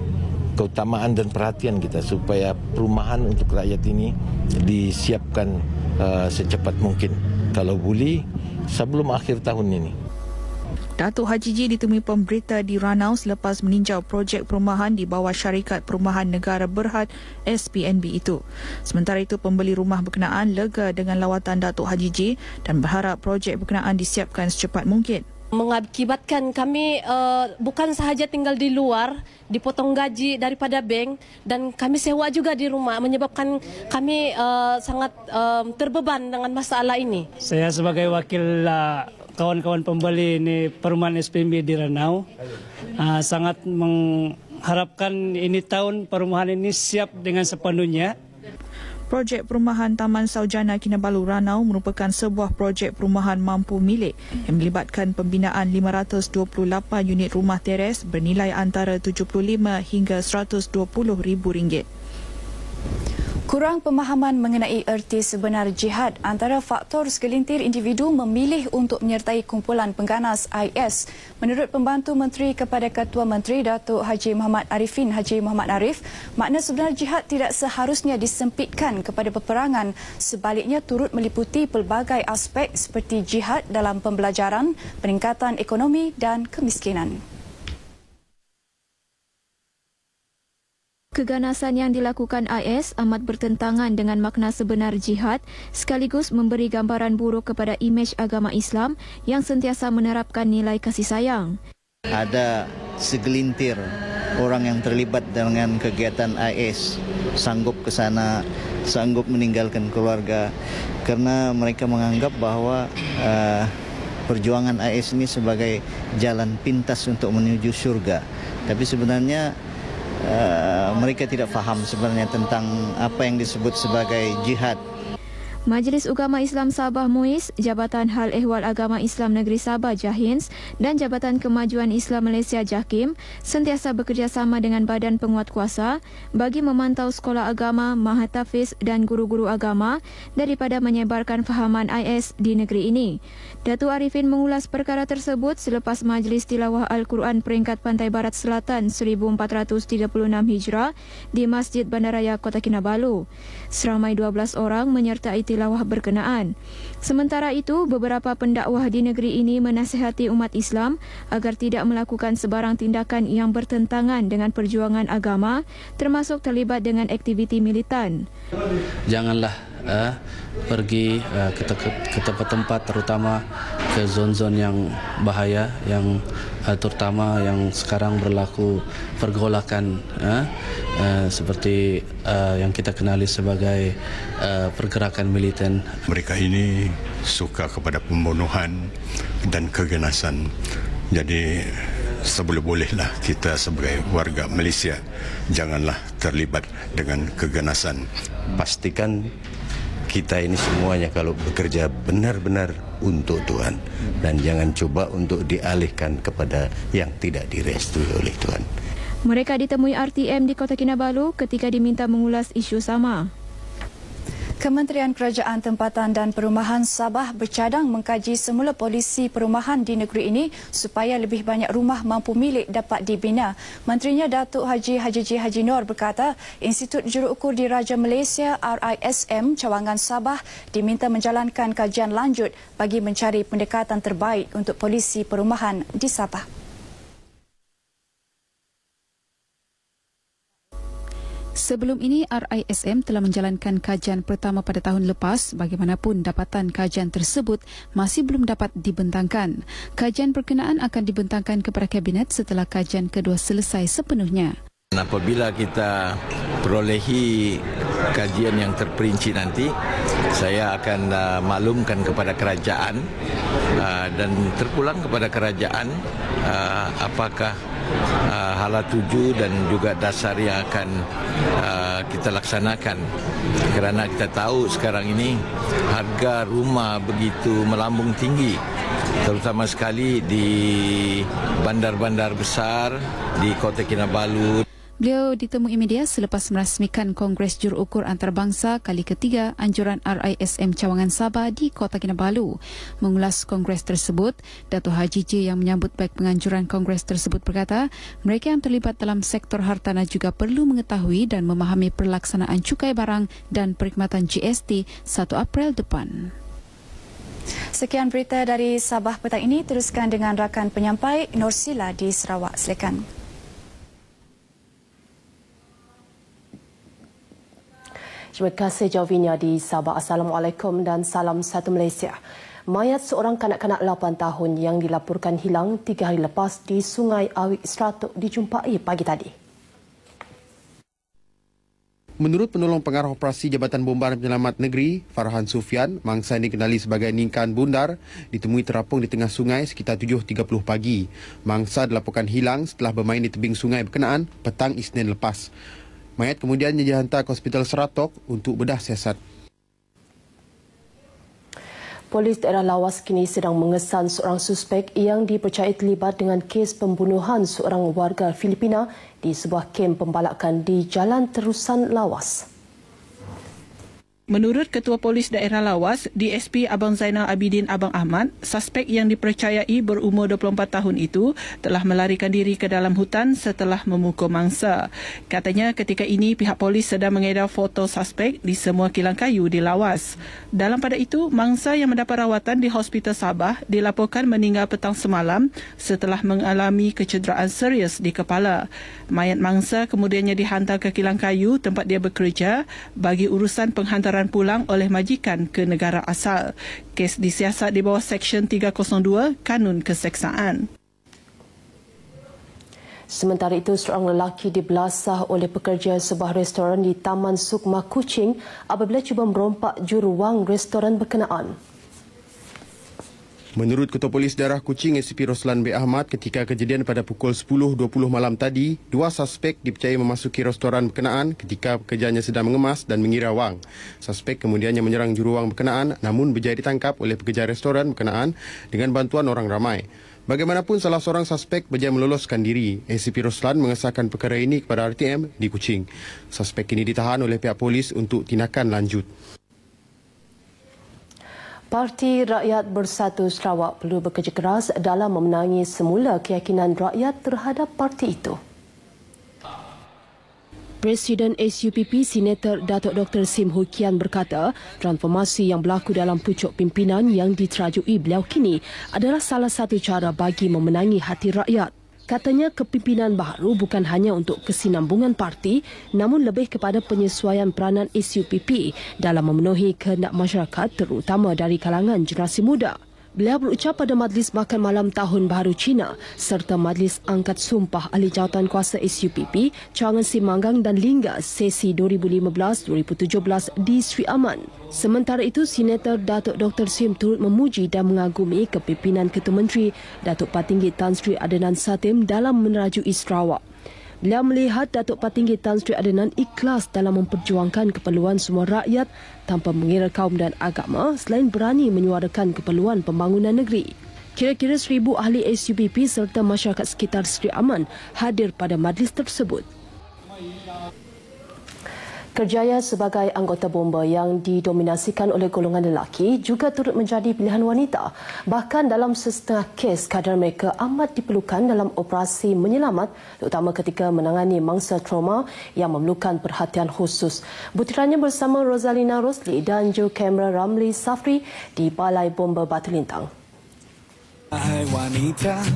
keutamaan dan perhatian kita supaya perumahan untuk rakyat ini disiapkan uh, secepat mungkin kalau boleh sebelum akhir tahun ini. Datuk Haji J ditemui pemberita di Ranau selepas meninjau projek perumahan di bawah Syarikat Perumahan Negara Berhad SPNB itu. Sementara itu, pembeli rumah berkenaan lega dengan lawatan Datuk Haji J dan berharap projek berkenaan disiapkan secepat mungkin. Mengakibatkan kami uh, bukan sahaja tinggal di luar, dipotong gaji daripada bank dan kami sewa juga di rumah menyebabkan kami uh, sangat uh, terbeban dengan masalah ini. Saya sebagai wakil uh, kawan-kawan pembeli ini perumahan SPMB di Renau uh, sangat mengharapkan ini tahun perumahan ini siap dengan sepenuhnya. Projek perumahan Taman Saujana Kinabalu Ranau merupakan sebuah projek perumahan mampu milik yang melibatkan pembinaan 528 unit rumah teres bernilai antara 75 hingga 120 ribu ringgit. Kurang pemahaman mengenai erti sebenar jihad antara faktor segelintir individu memilih untuk menyertai kumpulan pengganas IS. Menurut pembantu menteri kepada Ketua Menteri Datuk Haji Muhammad Arifin Haji Muhammad Arif, makna sebenar jihad tidak seharusnya disempitkan kepada peperangan. Sebaliknya turut meliputi pelbagai aspek seperti jihad dalam pembelajaran, peningkatan ekonomi dan kemiskinan. Keganasan yang dilakukan IS amat bertentangan dengan makna sebenar jihad sekaligus memberi gambaran buruk kepada imej agama Islam yang sentiasa menerapkan nilai kasih sayang. Ada segelintir orang yang terlibat dengan kegiatan IS sanggup ke sana, sanggup meninggalkan keluarga karena mereka menganggap bahwa uh, eh, perjuangan IS ini sebagai jalan pintas untuk menuju syurga. Tapi sebenarnya Eh, mereka tidak faham sebenarnya tentang apa yang disebut sebagai jihad Majlis Ugama Islam Sabah MUIS, Jabatan Hal Ehwal Agama Islam Negeri Sabah JAHINS dan Jabatan Kemajuan Islam Malaysia Jahkim sentiasa bekerjasama dengan Badan Penguat Kuasa bagi memantau sekolah agama Mahathafiz dan guru-guru agama daripada menyebarkan fahaman IS di negeri ini. Datu Arifin mengulas perkara tersebut selepas Majlis Tilawah Al-Quran Peringkat Pantai Barat Selatan 1436 Hijrah di Masjid Bandaraya Kota Kinabalu. Seramai 12 orang menyertai tilawah berkenaan. Sementara itu, beberapa pendakwah di negeri ini menasihati umat Islam agar tidak melakukan sebarang tindakan yang bertentangan dengan perjuangan agama termasuk terlibat dengan aktiviti militan. Janganlah uh, pergi uh, ke, te- ke tempat-tempat terutama ke zon-zon yang bahaya yang uh, terutama yang sekarang berlaku pergolakan uh, uh, seperti uh, yang kita kenali sebagai uh, pergerakan militan mereka ini suka kepada pembunuhan dan keganasan jadi seboleh-bolehlah kita sebagai warga Malaysia janganlah terlibat dengan keganasan pastikan kita ini semuanya kalau bekerja benar-benar untuk Tuhan dan jangan coba untuk dialihkan kepada yang tidak direstui oleh Tuhan. Mereka ditemui RTM di Kota Kinabalu ketika diminta mengulas isu sama. Kementerian Kerajaan Tempatan dan Perumahan Sabah bercadang mengkaji semula polisi perumahan di negeri ini supaya lebih banyak rumah mampu milik dapat dibina. Menterinya Datuk Haji Haji J. Haji Nur berkata, Institut Jurukur di Raja Malaysia RISM Cawangan Sabah diminta menjalankan kajian lanjut bagi mencari pendekatan terbaik untuk polisi perumahan di Sabah. Sebelum ini, RISM telah menjalankan kajian pertama pada tahun lepas bagaimanapun dapatan kajian tersebut masih belum dapat dibentangkan. Kajian perkenaan akan dibentangkan kepada Kabinet setelah kajian kedua selesai sepenuhnya. Apabila kita perolehi kajian yang terperinci nanti, saya akan uh, maklumkan kepada kerajaan uh, dan terpulang kepada kerajaan uh, apakah uh, hala tuju dan juga dasar yang akan ah, kita laksanakan kerana kita tahu sekarang ini harga rumah begitu melambung tinggi terutama sekali di bandar-bandar besar di Kota Kinabalu Beliau ditemui media selepas merasmikan Kongres Jurukur Antarabangsa kali ketiga anjuran RISM Cawangan Sabah di Kota Kinabalu. Mengulas Kongres tersebut, Dato' Haji J yang menyambut baik penganjuran Kongres tersebut berkata, mereka yang terlibat dalam sektor hartanah juga perlu mengetahui dan memahami perlaksanaan cukai barang dan perkhidmatan GST 1 April depan. Sekian berita dari Sabah petang ini. Teruskan dengan rakan penyampai Norsila di Sarawak. Silakan. Terima kasih Jovinia di Sabah. Assalamualaikum dan salam satu Malaysia. Mayat seorang kanak-kanak 8 tahun yang dilaporkan hilang tiga hari lepas di Sungai Awik Stratuk dijumpai pagi tadi. Menurut penolong pengarah operasi Jabatan Bombar Penyelamat Negeri, Farhan Sufian, mangsa yang dikenali sebagai Ningkan Bundar ditemui terapung di tengah sungai sekitar 7.30 pagi. Mangsa dilaporkan hilang setelah bermain di tebing sungai berkenaan petang Isnin lepas. Mayat kemudiannya dihantar ke Hospital Seratok untuk bedah siasat. Polis daerah Lawas kini sedang mengesan seorang suspek yang dipercayai terlibat dengan kes pembunuhan seorang warga Filipina di sebuah kem pembalakan di Jalan Terusan Lawas. Menurut Ketua Polis Daerah Lawas, DSP Abang Zainal Abidin Abang Ahmad, suspek yang dipercayai berumur 24 tahun itu telah melarikan diri ke dalam hutan setelah memukul mangsa. Katanya ketika ini pihak polis sedang mengedar foto suspek di semua kilang kayu di Lawas. Dalam pada itu, mangsa yang mendapat rawatan di Hospital Sabah dilaporkan meninggal petang semalam setelah mengalami kecederaan serius di kepala. Mayat mangsa kemudiannya dihantar ke kilang kayu tempat dia bekerja bagi urusan penghantaran pembayaran pulang oleh majikan ke negara asal. Kes disiasat di bawah Seksyen 302 Kanun Keseksaan. Sementara itu, seorang lelaki dibelasah oleh pekerja sebuah restoran di Taman Sukma Kuching apabila cuba merompak juru wang restoran berkenaan. Menurut Ketua Polis Darah Kucing, SCP Roslan B. Ahmad, ketika kejadian pada pukul 10.20 malam tadi, dua suspek dipercayai memasuki restoran berkenaan ketika pekerjaannya sedang mengemas dan mengira wang. Suspek kemudiannya menyerang juru wang berkenaan namun berjaya ditangkap oleh pekerja restoran berkenaan dengan bantuan orang ramai. Bagaimanapun salah seorang suspek berjaya meloloskan diri. ACP Roslan mengesahkan perkara ini kepada RTM di Kucing. Suspek ini ditahan oleh pihak polis untuk tindakan lanjut. Parti Rakyat Bersatu Sarawak perlu bekerja keras dalam memenangi semula keyakinan rakyat terhadap parti itu. Presiden SUPP Senator Datuk Dr. Sim Hukian berkata, transformasi yang berlaku dalam pucuk pimpinan yang diterajui beliau kini adalah salah satu cara bagi memenangi hati rakyat. Katanya kepimpinan baru bukan hanya untuk kesinambungan parti namun lebih kepada penyesuaian peranan SUPP dalam memenuhi kehendak masyarakat terutama dari kalangan generasi muda. Beliau berucap pada majlis makan malam Tahun Baru China serta majlis angkat sumpah ahli jawatan kuasa SUPP Chuangan Simanggang dan Lingga sesi 2015-2017 di Sri Aman. Sementara itu, Senator Datuk Dr. Sim turut memuji dan mengagumi kepimpinan Ketua Menteri Datuk Patinggi Tan Sri Adenan Satim dalam menerajui Sarawak. Beliau melihat Datuk Patinggi Tan Sri Adenan ikhlas dalam memperjuangkan keperluan semua rakyat tanpa mengira kaum dan agama selain berani menyuarakan keperluan pembangunan negeri. Kira-kira seribu ahli SUPP serta masyarakat sekitar Seri Aman hadir pada majlis tersebut. Kerjaya sebagai anggota bomba yang didominasikan oleh golongan lelaki juga turut menjadi pilihan wanita. Bahkan dalam setengah kes, kadar mereka amat diperlukan dalam operasi menyelamat terutama ketika menangani mangsa trauma yang memerlukan perhatian khusus. Butirannya bersama Rosalina Rosli dan Jo kamera Ramli Safri di Balai Bomba Batu Lintang.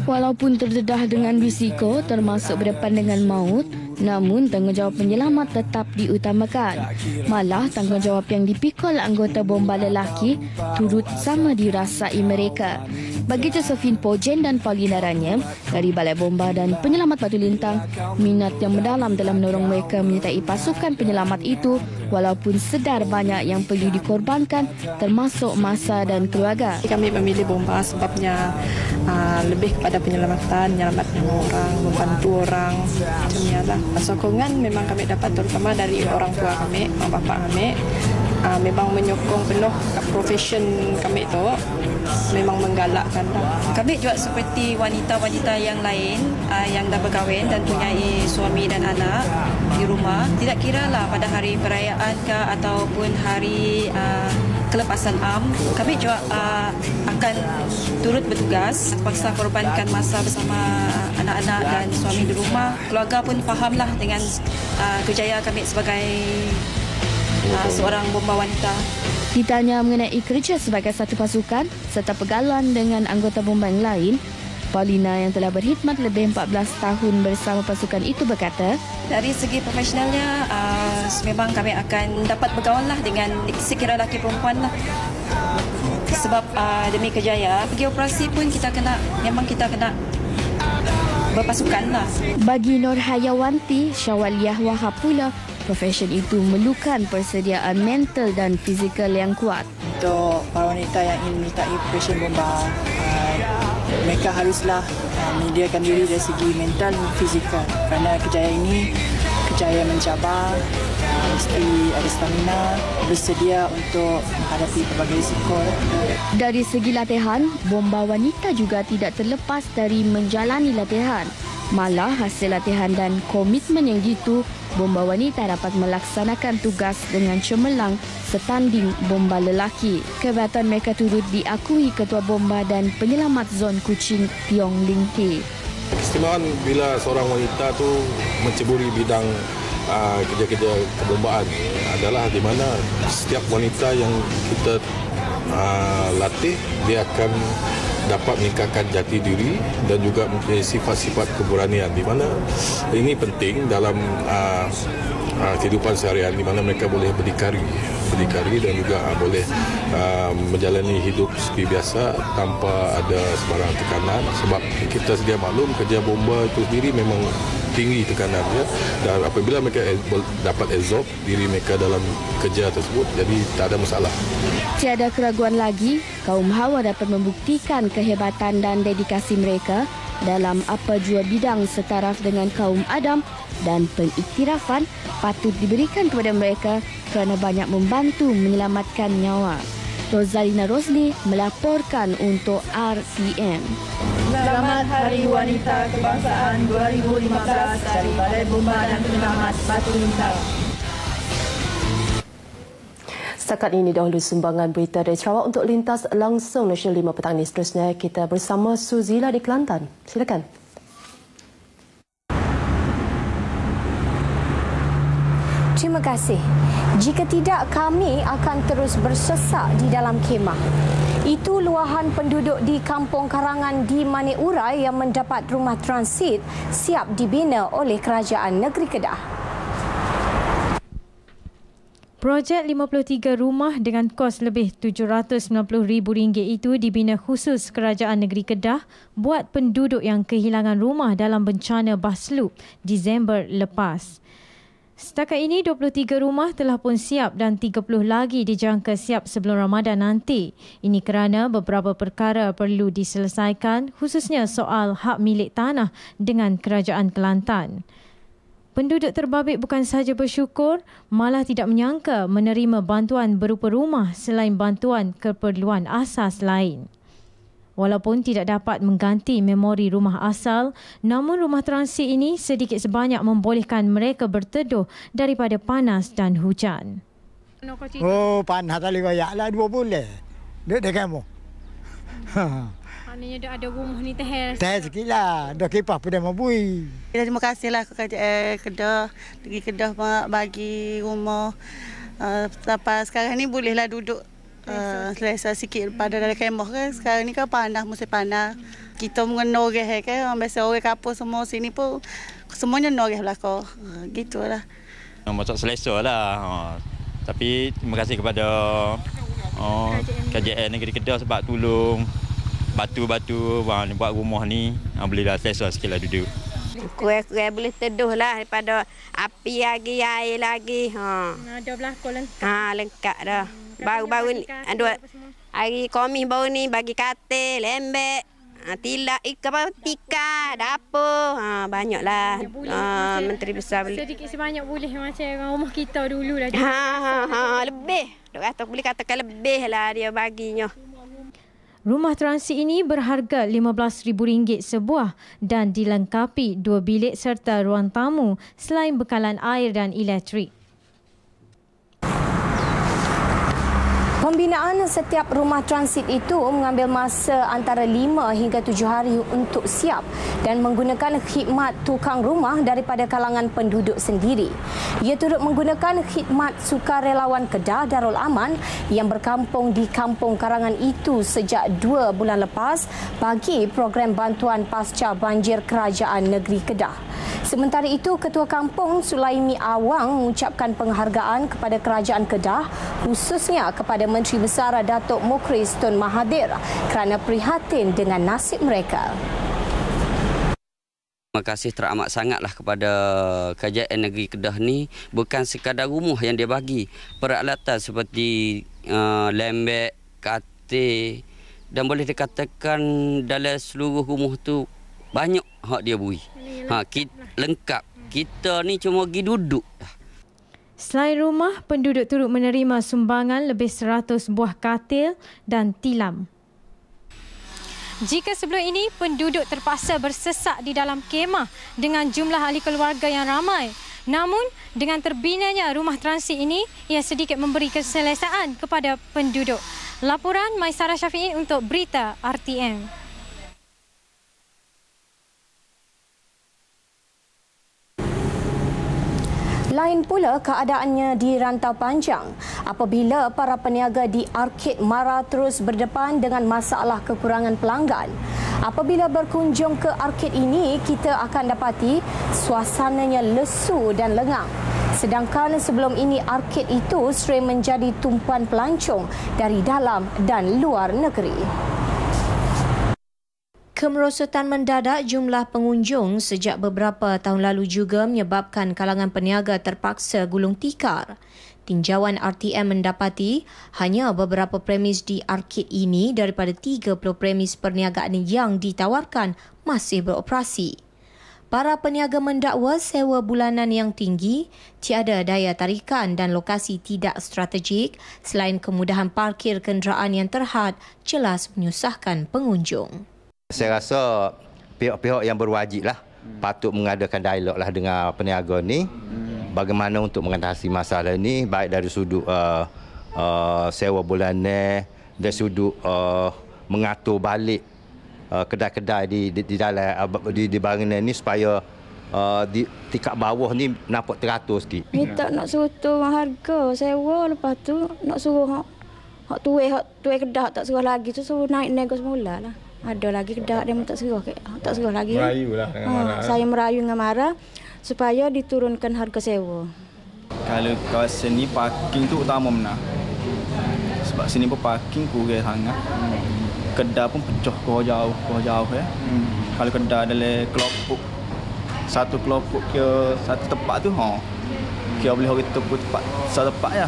Walaupun terdedah dengan risiko termasuk berdepan dengan maut, namun tanggungjawab penyelamat tetap diutamakan. Malah tanggungjawab yang dipikul anggota bomba lelaki turut sama dirasai mereka. Bagi Josephine Pojen dan Paulina Ranyem dari Balai Bomba dan Penyelamat Batu Lintang, minat yang mendalam dalam menolong mereka menyertai pasukan penyelamat itu walaupun sedar banyak yang perlu dikorbankan termasuk masa dan keluarga. Kami memilih bomba sebabnya Ah, lebih kepada penyelamatan, menyelamatkan orang, membantu orang. Macamnya lah. Sokongan memang kami dapat terutama dari orang tua kami, bapa kami. Ah, memang menyokong penuh profession kami itu memang menggalakkan lah. Kami juga seperti wanita-wanita yang lain ah, yang dah berkahwin dan punya suami dan anak di rumah. Tidak kira lah pada hari perayaan ke ataupun hari ah, kelepasan am, kami juga ah, akan turut bertugas Terpaksa korbankan masa bersama anak-anak dan suami di rumah. Keluarga pun fahamlah dengan uh, kerjaya kami sebagai seorang bomba wanita. Ditanya mengenai kerja sebagai satu pasukan serta pegalan dengan anggota bomban lain, Paulina yang telah berkhidmat lebih 14 tahun bersama pasukan itu berkata, Dari segi profesionalnya, uh, memang kami akan dapat lah dengan sekiranya lelaki perempuan. Lah. Sebab uh, demi kejaya, pergi operasi pun kita kena, memang kita kena berpasukan. Lah. Bagi Nur Hayawanti, Syawaliyah Wahab pula profession itu memerlukan persediaan mental dan fizikal yang kuat. Untuk para wanita yang ingin menitai profesion bomba, uh, mereka haruslah uh, menyediakan diri dari segi mental dan fizikal. Kerana kejayaan ini, kejayaan mencabar, uh, mesti ada stamina, bersedia untuk menghadapi pelbagai risiko. Dari segi latihan, bomba wanita juga tidak terlepas dari menjalani latihan. Malah hasil latihan dan komitmen yang jitu bomba wanita dapat melaksanakan tugas dengan cemerlang setanding bomba lelaki. Kebetulan mereka turut diakui ketua bomba dan penyelamat zon kucing Tiong Ling Ti. Kesimpulan bila seorang wanita tu menceburi bidang ah, kerja-kerja kebombaan adalah di mana setiap wanita yang kita uh, latih dia akan dapat meningkatkan jati diri dan juga mempunyai sifat-sifat keberanian di mana ini penting dalam uh, uh, kehidupan seharian di mana mereka boleh berdikari berdikari dan juga uh, boleh uh, menjalani hidup seperti biasa tanpa ada sebarang tekanan sebab kita sedia maklum kerja bomba itu sendiri memang tinggi tekanannya dan apabila mereka dapat absorb diri mereka dalam kerja tersebut jadi tak ada masalah. Tiada keraguan lagi, kaum hawa dapat membuktikan kehebatan dan dedikasi mereka dalam apa jua bidang setaraf dengan kaum Adam dan pengiktirafan patut diberikan kepada mereka kerana banyak membantu menyelamatkan nyawa. Rosalina Rosli melaporkan untuk RTM. Selamat Hari Wanita Kebangsaan 2015 dari Balai Bomba dan Penyelamat Batu Lintang. Setakat ini dahulu sumbangan berita dari Sarawak untuk lintas langsung Nasional 5 petang ini. Seterusnya kita bersama Suzila di Kelantan. Silakan. Terima kasih. Jika tidak, kami akan terus bersesak di dalam kemah. Itu luahan penduduk di kampung karangan di Manik yang mendapat rumah transit siap dibina oleh kerajaan negeri Kedah. Projek 53 rumah dengan kos lebih RM790,000 itu dibina khusus Kerajaan Negeri Kedah buat penduduk yang kehilangan rumah dalam bencana Baslu Disember lepas. Setakat ini 23 rumah telah pun siap dan 30 lagi dijangka siap sebelum Ramadan nanti. Ini kerana beberapa perkara perlu diselesaikan khususnya soal hak milik tanah dengan Kerajaan Kelantan. Penduduk terbabit bukan sahaja bersyukur, malah tidak menyangka menerima bantuan berupa rumah selain bantuan keperluan asas lain. Walaupun tidak dapat mengganti memori rumah asal, namun rumah transit ini sedikit sebanyak membolehkan mereka berteduh daripada panas dan hujan. Oh, panas tak boleh lah dua bulan. Dia dekat kamu. Hmm. Maknanya dah ada rumah ni tehel. Tehel sikit lah. Dah kipah pun dah mabui. Ya, terima kasih lah kerja eh, kedah. Pergi kedah bagi rumah. Uh, sampai sekarang ni bolehlah duduk uh, eh, selesa sikit pada dalam kemah kan. Sekarang ni kan panas, musim panas. Kita mengenal eh, kan. orang kan. Biasa orang kapur semua sini pun semuanya nak orang belakang. gitu lah. Masuk selesa lah. Ha. Tapi terima kasih kepada oh, KJN Negeri Kedah sebab tolong batu-batu buat rumah ni ha, boleh dah test lah sikit lah duduk. Kuih-kuih boleh teduh lah daripada api lagi, air lagi. Ha. Ha, dah berlaku lengkap. Ha, lengkap dah. Hmm, baru-baru ni, aduh, hari komis baru ni bagi katil, lembek. Ha, tilak, ikan apa, tika, dapur. Ha, banyak lah. Ha, menteri besar boleh. Sedikit sebanyak boleh macam rumah kita dulu lah. Ha, ha, ha, lebih. Dok kata, boleh katakan lebih lah dia baginya. Hmm. Rumah transit ini berharga RM15,000 sebuah dan dilengkapi dua bilik serta ruang tamu selain bekalan air dan elektrik. Pembinaan setiap rumah transit itu mengambil masa antara 5 hingga 7 hari untuk siap dan menggunakan khidmat tukang rumah daripada kalangan penduduk sendiri. Ia turut menggunakan khidmat sukarelawan Kedah Darul Aman yang berkampung di kampung karangan itu sejak 2 bulan lepas bagi program bantuan pasca banjir kerajaan negeri Kedah. Sementara itu, Ketua Kampung Sulaimi Awang mengucapkan penghargaan kepada kerajaan Kedah khususnya kepada Menteri Besar Datuk Mukriz Tun Mahathir kerana prihatin dengan nasib mereka. Terima kasih teramat sangatlah kepada Kerajaan Negeri Kedah ni bukan sekadar rumah yang dia bagi peralatan seperti uh, lembek, katil dan boleh dikatakan dalam seluruh rumah tu banyak hak dia beri. Ha, kita, lah. lengkap. Kita ni cuma pergi duduk Selain rumah, penduduk turut menerima sumbangan lebih 100 buah katil dan tilam. Jika sebelum ini penduduk terpaksa bersesak di dalam kemah dengan jumlah ahli keluarga yang ramai, namun dengan terbinanya rumah transit ini, ia sedikit memberi keselesaan kepada penduduk. Laporan Maisara Syafiin untuk Berita RTM. Lain pula keadaannya di rantau panjang apabila para peniaga di arkit Mara terus berdepan dengan masalah kekurangan pelanggan. Apabila berkunjung ke arkit ini, kita akan dapati suasananya lesu dan lengang. Sedangkan sebelum ini arkit itu sering menjadi tumpuan pelancong dari dalam dan luar negeri. Kemerosotan mendadak jumlah pengunjung sejak beberapa tahun lalu juga menyebabkan kalangan peniaga terpaksa gulung tikar. Tinjauan RTM mendapati hanya beberapa premis di arkit ini daripada 30 premis perniagaan yang ditawarkan masih beroperasi. Para peniaga mendakwa sewa bulanan yang tinggi, tiada daya tarikan dan lokasi tidak strategik selain kemudahan parkir kenderaan yang terhad jelas menyusahkan pengunjung. Saya rasa pihak-pihak yang berwajib lah hmm. patut mengadakan dialog lah dengan peniaga ni hmm. bagaimana untuk mengatasi masalah ni baik dari sudut uh, uh, sewa bulanan dari sudut uh, mengatur balik uh, kedai-kedai di, di, di dalam uh, di, di bangunan ni supaya uh, di tingkat bawah ni nampak teratur sikit. Ya. tak nak suruh tu harga sewa lepas tu nak suruh hak hak tuai hak tuai kedai tak suruh lagi tu suruh naik negos semula lah ada lagi kedak dia tak serah ke ah, tak serah lagi merayu lah dengan ha, marah saya merayu dengan marah supaya diturunkan harga sewa kalau kawasan ni parking tu utama mana sebab sini pun parking kurang sangat Kedah pun pecah kau jauh kau jauh ya hmm. kalau kedai adalah kelompok satu kelompok ke satu tempat tu ha kau boleh hari tu tempat satu tempat ya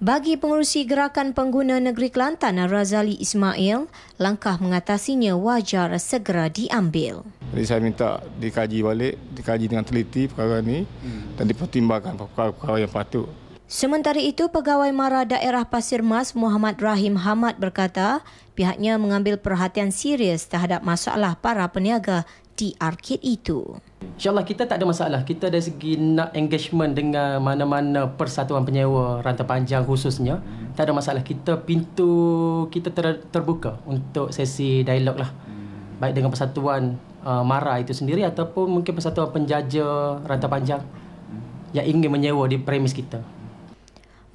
bagi pengurusi Gerakan Pengguna Negeri Kelantan Razali Ismail, langkah mengatasinya wajar segera diambil. Jadi saya minta dikaji balik, dikaji dengan teliti perkara ini dan dipertimbangkan perkara-perkara yang patut. Sementara itu, Pegawai Mara Daerah Pasir Mas Muhammad Rahim Hamad berkata pihaknya mengambil perhatian serius terhadap masalah para peniaga di arkit itu. InsyaAllah kita tak ada masalah. Kita dari segi nak engagement dengan mana-mana persatuan penyewa rantai panjang khususnya. Hmm. Tak ada masalah. Kita pintu kita ter, terbuka untuk sesi dialog lah. Hmm. Baik dengan persatuan uh, Mara itu sendiri ataupun mungkin persatuan penjaja rantai panjang hmm. yang ingin menyewa di premis kita.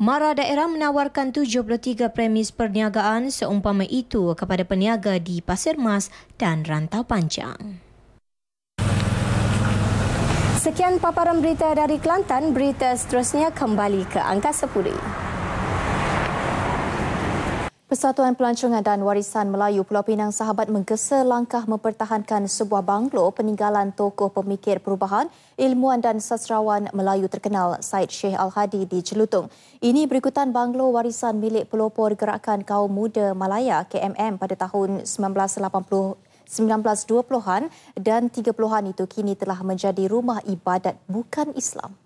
Mara daerah menawarkan 73 premis perniagaan seumpama itu kepada peniaga di Pasir Mas dan Rantau Panjang. Sekian paparan berita dari Kelantan. Berita seterusnya kembali ke Angkasa Puri. Persatuan Pelancongan dan Warisan Melayu Pulau Pinang Sahabat menggesa langkah mempertahankan sebuah banglo peninggalan tokoh pemikir perubahan, ilmuan dan sastrawan Melayu terkenal Syed Sheikh Al-Hadi di Celutung. Ini berikutan banglo warisan milik pelopor gerakan kaum muda Malaya KMM pada tahun 1920-an dan 30-an itu kini telah menjadi rumah ibadat bukan Islam.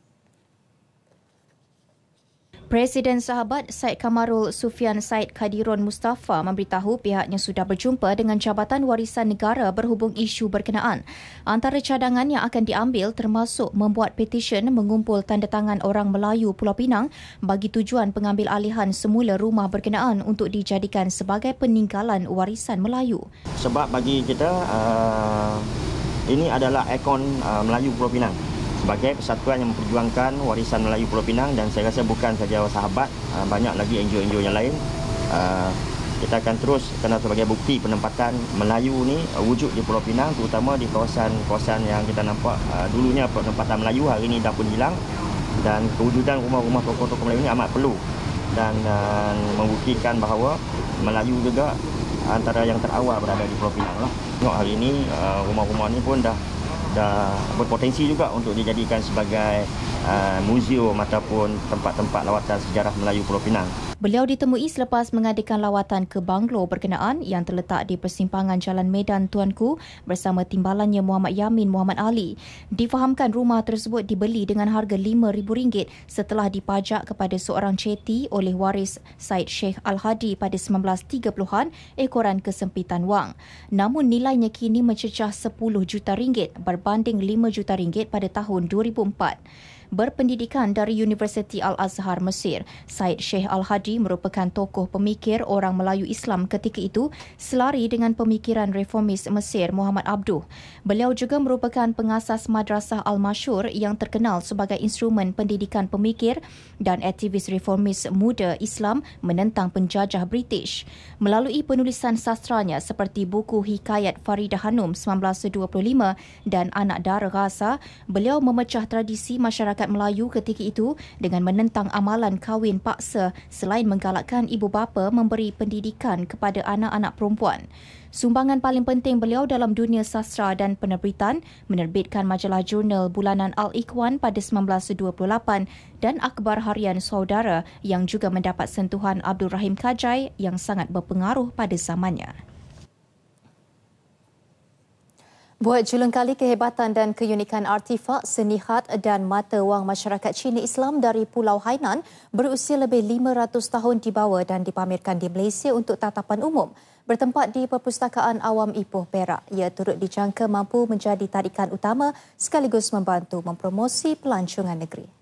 Presiden sahabat Said Kamarul Sufian Said Kadiron Mustafa memberitahu pihaknya sudah berjumpa dengan Jabatan Warisan Negara berhubung isu berkenaan. Antara cadangan yang akan diambil termasuk membuat petisyen mengumpul tanda tangan orang Melayu Pulau Pinang bagi tujuan pengambil alihan semula rumah berkenaan untuk dijadikan sebagai peninggalan warisan Melayu. Sebab bagi kita, uh, ini adalah ikon uh, Melayu Pulau Pinang sebagai persatuan yang memperjuangkan warisan Melayu Pulau Pinang dan saya rasa bukan saja sahabat, ah, banyak lagi NGO-NGO yang lain. Ah, kita akan terus kena sebagai bukti penempatan Melayu ni ah, wujud di Pulau Pinang terutama di kawasan-kawasan yang kita nampak dulunya penempatan Melayu hari ini dah pun hilang dan kewujudan rumah-rumah tokoh-tokoh Melayu ini amat perlu dan membuktikan bahawa Melayu juga antara yang terawal berada di Pulau Pinang lah. Tengok hari ini rumah-rumah ini pun dah dah berpotensi juga untuk dijadikan sebagai uh, museum ataupun tempat-tempat lawatan sejarah Melayu Pulau Pinang. Beliau ditemui selepas mengadakan lawatan ke Banglo berkenaan yang terletak di persimpangan Jalan Medan Tuanku bersama timbalannya Muhammad Yamin Muhammad Ali. Difahamkan rumah tersebut dibeli dengan harga RM5,000 setelah dipajak kepada seorang ceti oleh waris Syed Sheikh Al-Hadi pada 1930-an ekoran kesempitan wang. Namun nilainya kini mencecah RM10 juta ringgit berbanding RM5 juta ringgit pada tahun 2004 berpendidikan dari Universiti Al-Azhar Mesir. Said Sheikh Al-Hadi merupakan tokoh pemikir orang Melayu Islam ketika itu selari dengan pemikiran reformis Mesir Muhammad Abduh. Beliau juga merupakan pengasas Madrasah Al-Mashur yang terkenal sebagai instrumen pendidikan pemikir dan aktivis reformis muda Islam menentang penjajah British. Melalui penulisan sastranya seperti buku Hikayat Farida Hanum 1925 dan Anak Dara Gaza, beliau memecah tradisi masyarakat masyarakat Melayu ketika itu dengan menentang amalan kahwin paksa selain menggalakkan ibu bapa memberi pendidikan kepada anak-anak perempuan. Sumbangan paling penting beliau dalam dunia sastra dan penerbitan menerbitkan majalah jurnal bulanan Al-Ikhwan pada 1928 dan akbar harian saudara yang juga mendapat sentuhan Abdul Rahim Kajai yang sangat berpengaruh pada zamannya. Buat julung kali kehebatan dan keunikan artifak seni khat dan mata wang masyarakat Cina Islam dari Pulau Hainan berusia lebih 500 tahun dibawa dan dipamerkan di Malaysia untuk tatapan umum. Bertempat di Perpustakaan Awam Ipoh Perak, ia turut dijangka mampu menjadi tarikan utama sekaligus membantu mempromosi pelancongan negeri.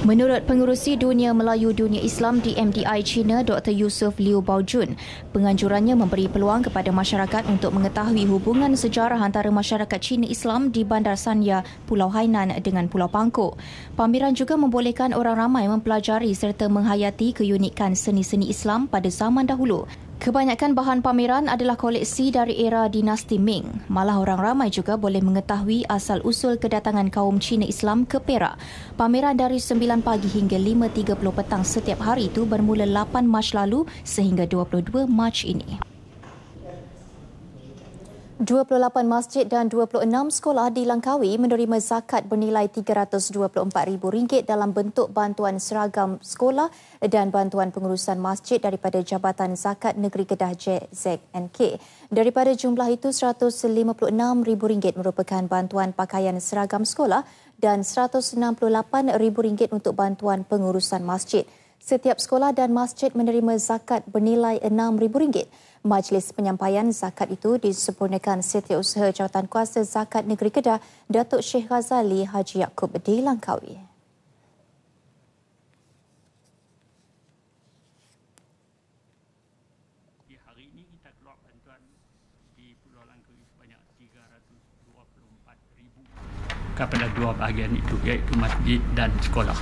Menurut Pengurusi Dunia Melayu Dunia Islam di MDI China Dr. Yusuf Liu Baojun, penganjurannya memberi peluang kepada masyarakat untuk mengetahui hubungan sejarah antara masyarakat China Islam di Bandar Sanya, Pulau Hainan dengan Pulau Pangkor. Pameran juga membolehkan orang ramai mempelajari serta menghayati keunikan seni-seni Islam pada zaman dahulu Kebanyakan bahan pameran adalah koleksi dari era dinasti Ming. Malah orang ramai juga boleh mengetahui asal-usul kedatangan kaum Cina Islam ke Perak. Pameran dari 9 pagi hingga 5.30 petang setiap hari itu bermula 8 Mac lalu sehingga 22 Mac ini. 28 masjid dan 26 sekolah di Langkawi menerima zakat bernilai RM324,000 dalam bentuk bantuan seragam sekolah dan bantuan pengurusan masjid daripada Jabatan Zakat Negeri Kedah JZNK. Daripada jumlah itu, RM156,000 merupakan bantuan pakaian seragam sekolah dan RM168,000 untuk bantuan pengurusan masjid. Setiap sekolah dan masjid menerima zakat bernilai RM6,000. Majlis penyampaian zakat itu disempurnakan setiausaha jawatankuasa zakat negeri Kedah, Datuk Syekh Ghazali Haji Yaakob di Langkawi. kepada dua bahagian itu iaitu masjid dan sekolah.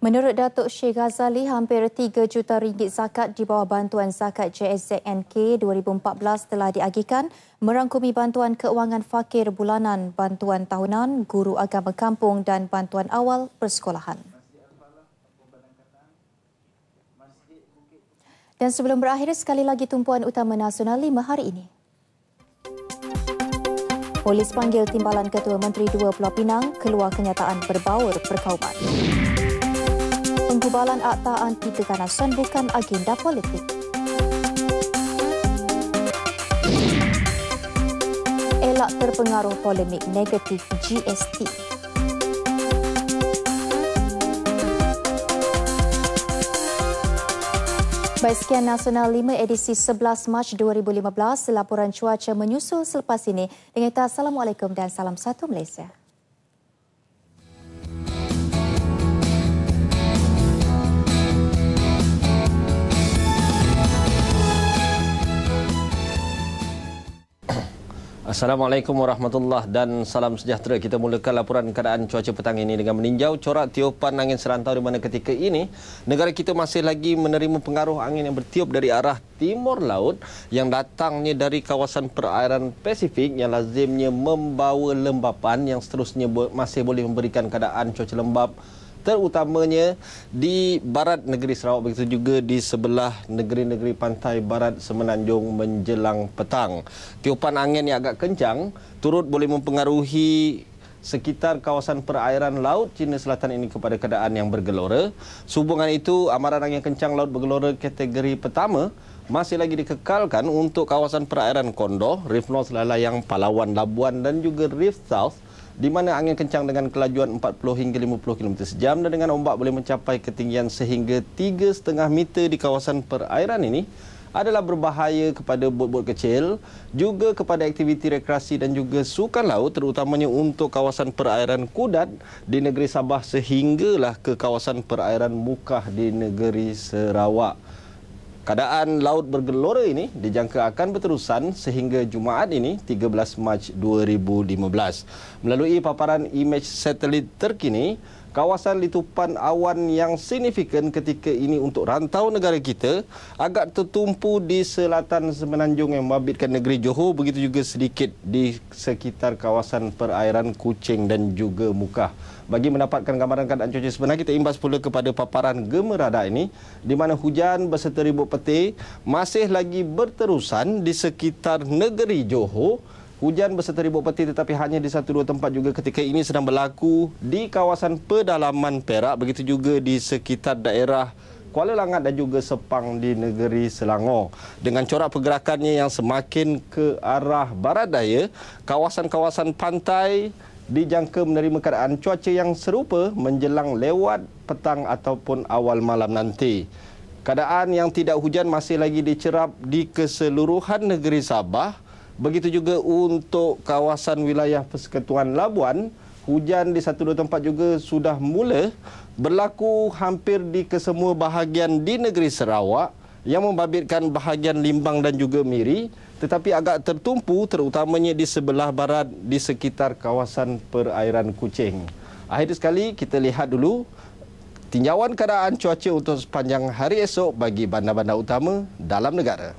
Menurut Datuk Syekh Ghazali, hampir 3 juta ringgit zakat di bawah bantuan zakat JSZNK 2014 telah diagihkan merangkumi bantuan keuangan fakir bulanan, bantuan tahunan, guru agama kampung dan bantuan awal persekolahan. Dan sebelum berakhir, sekali lagi tumpuan utama nasional lima hari ini. Polis panggil timbalan Ketua Menteri Dua Pulau Pinang keluar kenyataan berbaur perkauman penggubalan Akta Anti Keganasan bukan agenda politik. Elak terpengaruh polemik negatif GST. Baik sekian Nasional 5 edisi 11 Mac 2015, laporan cuaca menyusul selepas ini. Dengan Assalamualaikum dan salam satu Malaysia. Assalamualaikum warahmatullahi dan salam sejahtera. Kita mulakan laporan keadaan cuaca petang ini dengan meninjau corak tiupan angin serantau di mana ketika ini negara kita masih lagi menerima pengaruh angin yang bertiup dari arah timur laut yang datangnya dari kawasan perairan Pasifik yang lazimnya membawa lembapan yang seterusnya masih boleh memberikan keadaan cuaca lembap terutamanya di barat negeri Sarawak begitu juga di sebelah negeri-negeri pantai barat semenanjung menjelang petang. Tiupan angin yang agak kencang turut boleh mempengaruhi sekitar kawasan perairan laut Cina Selatan ini kepada keadaan yang bergelora. Sehubungan itu, amaran angin kencang laut bergelora kategori pertama masih lagi dikekalkan untuk kawasan perairan Kondor, Reef North Layang, Palawan, Labuan dan juga Reef South di mana angin kencang dengan kelajuan 40 hingga 50 km sejam dan dengan ombak boleh mencapai ketinggian sehingga 3.5 meter di kawasan perairan ini adalah berbahaya kepada bot-bot kecil juga kepada aktiviti rekreasi dan juga sukan laut terutamanya untuk kawasan perairan Kudat di negeri Sabah sehinggalah ke kawasan perairan Mukah di negeri Sarawak. Keadaan laut bergelora ini dijangka akan berterusan sehingga Jumaat ini 13 Mac 2015. Melalui paparan imej satelit terkini, kawasan litupan awan yang signifikan ketika ini untuk rantau negara kita agak tertumpu di selatan semenanjung yang membabitkan negeri Johor begitu juga sedikit di sekitar kawasan perairan Kuching dan juga Mukah bagi mendapatkan gambaran keadaan cuaca sebenarnya kita imbas pula kepada paparan gemerada ini di mana hujan beserta ribut peti masih lagi berterusan di sekitar negeri Johor hujan beserta ribut peti tetapi hanya di satu dua tempat juga ketika ini sedang berlaku di kawasan pedalaman Perak begitu juga di sekitar daerah Kuala Langat dan juga Sepang di negeri Selangor. Dengan corak pergerakannya yang semakin ke arah barat daya, kawasan-kawasan pantai dijangka menerima keadaan cuaca yang serupa menjelang lewat petang ataupun awal malam nanti. Keadaan yang tidak hujan masih lagi dicerap di keseluruhan negeri Sabah. Begitu juga untuk kawasan wilayah Persekutuan Labuan, hujan di satu dua tempat juga sudah mula berlaku hampir di kesemua bahagian di negeri Sarawak yang membabitkan bahagian Limbang dan juga Miri tetapi agak tertumpu terutamanya di sebelah barat di sekitar kawasan perairan Kuching. Akhir sekali kita lihat dulu tinjauan keadaan cuaca untuk sepanjang hari esok bagi bandar-bandar utama dalam negara.